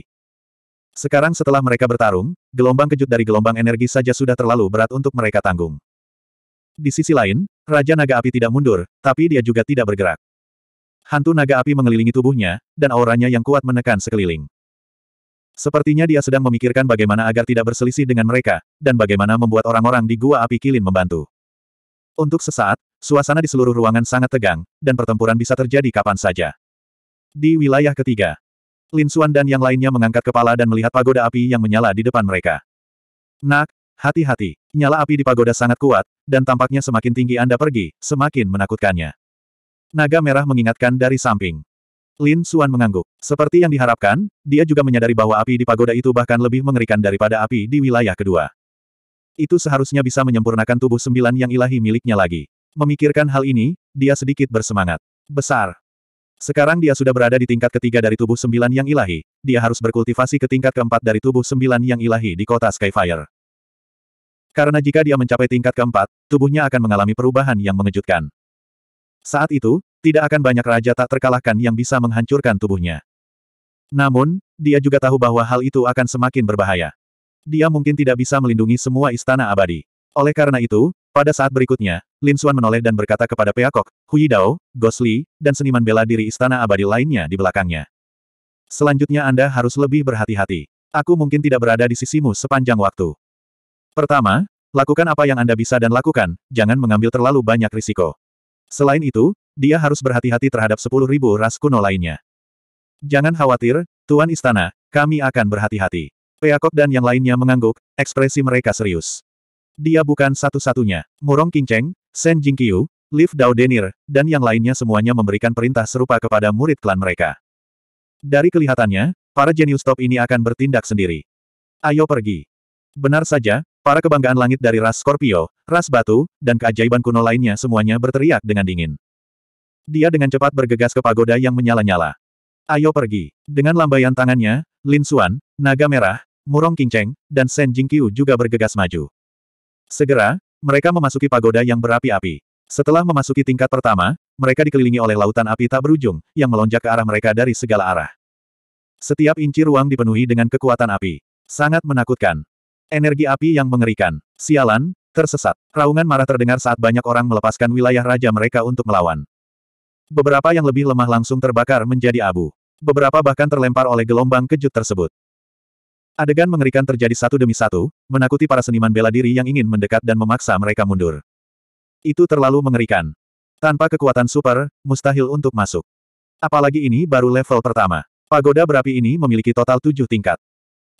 Sekarang setelah mereka bertarung, gelombang kejut dari gelombang energi saja sudah terlalu berat untuk mereka tanggung. Di sisi lain, Raja Naga Api tidak mundur, tapi dia juga tidak bergerak. Hantu naga api mengelilingi tubuhnya, dan auranya yang kuat menekan sekeliling. Sepertinya dia sedang memikirkan bagaimana agar tidak berselisih dengan mereka, dan bagaimana membuat orang-orang di gua api kilin membantu. Untuk sesaat, Suasana di seluruh ruangan sangat tegang, dan pertempuran bisa terjadi kapan saja. Di wilayah ketiga, Lin Xuan dan yang lainnya mengangkat kepala dan melihat pagoda api yang menyala di depan mereka. Nak, hati-hati, nyala api di pagoda sangat kuat, dan tampaknya semakin tinggi Anda pergi, semakin menakutkannya. Naga merah mengingatkan dari samping. Lin Xuan mengangguk. Seperti yang diharapkan, dia juga menyadari bahwa api di pagoda itu bahkan lebih mengerikan daripada api di wilayah kedua. Itu seharusnya bisa menyempurnakan tubuh sembilan yang ilahi miliknya lagi. Memikirkan hal ini, dia sedikit bersemangat. Besar. Sekarang dia sudah berada di tingkat ketiga dari tubuh sembilan yang ilahi, dia harus berkultivasi ke tingkat keempat dari tubuh sembilan yang ilahi di kota Skyfire. Karena jika dia mencapai tingkat keempat, tubuhnya akan mengalami perubahan yang mengejutkan. Saat itu, tidak akan banyak raja tak terkalahkan yang bisa menghancurkan tubuhnya. Namun, dia juga tahu bahwa hal itu akan semakin berbahaya. Dia mungkin tidak bisa melindungi semua istana abadi. Oleh karena itu, pada saat berikutnya, Lin Xuan menoleh dan berkata kepada Peacock, Hui Dao, Gosli, dan seniman bela diri istana abadi lainnya di belakangnya. Selanjutnya Anda harus lebih berhati-hati. Aku mungkin tidak berada di sisimu sepanjang waktu. Pertama, lakukan apa yang Anda bisa dan lakukan, jangan mengambil terlalu banyak risiko. Selain itu, dia harus berhati-hati terhadap 10.000 ras kuno lainnya. Jangan khawatir, Tuan Istana, kami akan berhati-hati. Peacock dan yang lainnya mengangguk, ekspresi mereka serius. Dia bukan satu-satunya. Murong Kinceng, Shen Jingqiu, Liv Dao Denir, dan yang lainnya semuanya memberikan perintah serupa kepada murid klan mereka. Dari kelihatannya, para jenius top ini akan bertindak sendiri. Ayo pergi. Benar saja, para kebanggaan langit dari ras Scorpio, ras batu, dan keajaiban kuno lainnya semuanya berteriak dengan dingin. Dia dengan cepat bergegas ke pagoda yang menyala-nyala. Ayo pergi. Dengan lambaian tangannya, Lin Xuan, Naga Merah, Murong Kinceng, dan Shen Jingqiu juga bergegas maju. Segera, mereka memasuki pagoda yang berapi-api. Setelah memasuki tingkat pertama, mereka dikelilingi oleh lautan api tak berujung, yang melonjak ke arah mereka dari segala arah. Setiap inci ruang dipenuhi dengan kekuatan api. Sangat menakutkan. Energi api yang mengerikan. Sialan, tersesat. Raungan marah terdengar saat banyak orang melepaskan wilayah raja mereka untuk melawan. Beberapa yang lebih lemah langsung terbakar menjadi abu. Beberapa bahkan terlempar oleh gelombang kejut tersebut. Adegan mengerikan terjadi satu demi satu, menakuti para seniman bela diri yang ingin mendekat dan memaksa mereka mundur. Itu terlalu mengerikan. Tanpa kekuatan super, mustahil untuk masuk. Apalagi ini baru level pertama. Pagoda berapi ini memiliki total tujuh tingkat.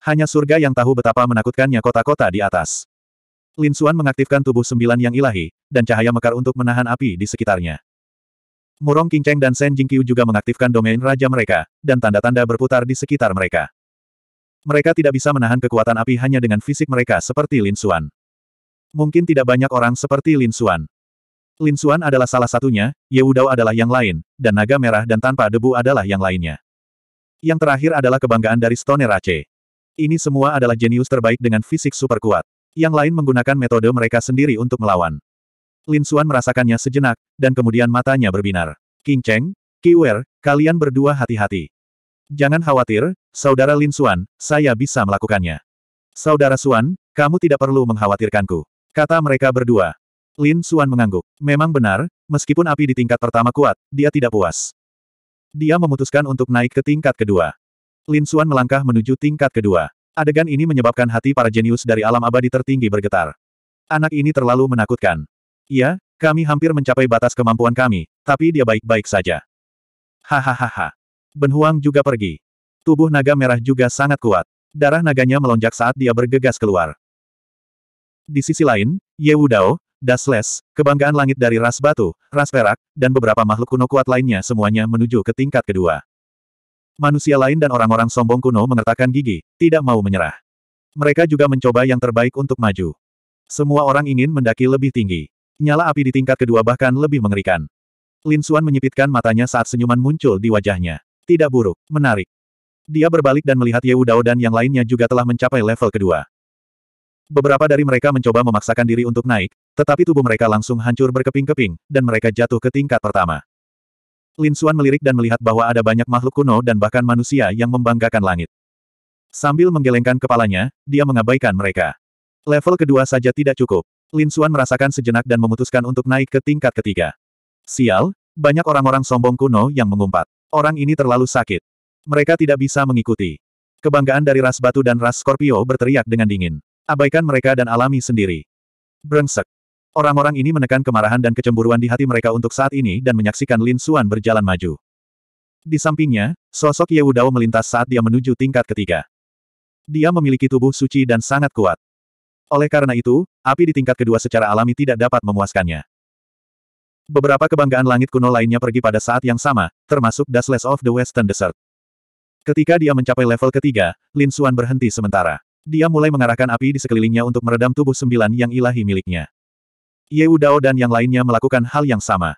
Hanya surga yang tahu betapa menakutkannya kota-kota di atas. Lin Xuan mengaktifkan tubuh sembilan yang ilahi, dan cahaya mekar untuk menahan api di sekitarnya. Murong King Cheng dan Shen Jingqiu juga mengaktifkan domain raja mereka, dan tanda-tanda berputar di sekitar mereka. Mereka tidak bisa menahan kekuatan api hanya dengan fisik mereka seperti Lin Xuan. Mungkin tidak banyak orang seperti Lin Xuan. Lin Xuan adalah salah satunya, Ye Wudao adalah yang lain, dan naga merah dan tanpa debu adalah yang lainnya. Yang terakhir adalah kebanggaan dari Stone Rache. Ini semua adalah jenius terbaik dengan fisik super kuat. Yang lain menggunakan metode mereka sendiri untuk melawan. Lin Xuan merasakannya sejenak, dan kemudian matanya berbinar. King Cheng, Ki Wer, kalian berdua hati-hati. Jangan khawatir, Saudara Lin Suan, saya bisa melakukannya. Saudara Suan, kamu tidak perlu mengkhawatirkanku. Kata mereka berdua. Lin Suan mengangguk. Memang benar, meskipun api di tingkat pertama kuat, dia tidak puas. Dia memutuskan untuk naik ke tingkat kedua. Lin Suan melangkah menuju tingkat kedua. Adegan ini menyebabkan hati para jenius dari alam abadi tertinggi bergetar. Anak ini terlalu menakutkan. Iya, kami hampir mencapai batas kemampuan kami, tapi dia baik-baik saja. Hahaha. Ben Huang juga pergi. Tubuh naga merah juga sangat kuat. Darah naganya melonjak saat dia bergegas keluar. Di sisi lain, Ye Wudao, Dasles, kebanggaan langit dari ras batu, ras perak, dan beberapa makhluk kuno kuat lainnya semuanya menuju ke tingkat kedua. Manusia lain dan orang-orang sombong kuno mengertakkan gigi, tidak mau menyerah. Mereka juga mencoba yang terbaik untuk maju. Semua orang ingin mendaki lebih tinggi. Nyala api di tingkat kedua bahkan lebih mengerikan. Lin Suan menyipitkan matanya saat senyuman muncul di wajahnya. Tidak buruk, menarik. Dia berbalik dan melihat Yewu Dao dan yang lainnya juga telah mencapai level kedua. Beberapa dari mereka mencoba memaksakan diri untuk naik, tetapi tubuh mereka langsung hancur berkeping-keping, dan mereka jatuh ke tingkat pertama. Lin Xuan melirik dan melihat bahwa ada banyak makhluk kuno dan bahkan manusia yang membanggakan langit. Sambil menggelengkan kepalanya, dia mengabaikan mereka. Level kedua saja tidak cukup. Lin Xuan merasakan sejenak dan memutuskan untuk naik ke tingkat ketiga. Sial, banyak orang-orang sombong kuno yang mengumpat. Orang ini terlalu sakit. Mereka tidak bisa mengikuti. Kebanggaan dari ras batu dan ras Scorpio berteriak dengan dingin. Abaikan mereka dan alami sendiri. Brengsek. Orang-orang ini menekan kemarahan dan kecemburuan di hati mereka untuk saat ini dan menyaksikan Lin Xuan berjalan maju. Di sampingnya, sosok Ye Wudao melintas saat dia menuju tingkat ketiga. Dia memiliki tubuh suci dan sangat kuat. Oleh karena itu, api di tingkat kedua secara alami tidak dapat memuaskannya. Beberapa kebanggaan langit kuno lainnya pergi pada saat yang sama, termasuk Dustless of the Western Desert. Ketika dia mencapai level ketiga, Lin Xuan berhenti sementara. Dia mulai mengarahkan api di sekelilingnya untuk meredam tubuh sembilan yang ilahi miliknya. Ye Dao dan yang lainnya melakukan hal yang sama.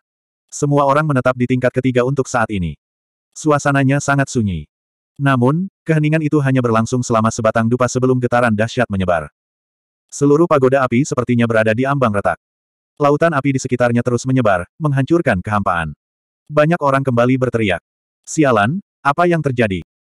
Semua orang menetap di tingkat ketiga untuk saat ini. Suasananya sangat sunyi. Namun, keheningan itu hanya berlangsung selama sebatang dupa sebelum getaran dahsyat menyebar. Seluruh pagoda api sepertinya berada di ambang retak. Lautan api di sekitarnya terus menyebar, menghancurkan kehampaan. Banyak orang kembali berteriak. Sialan, apa yang terjadi?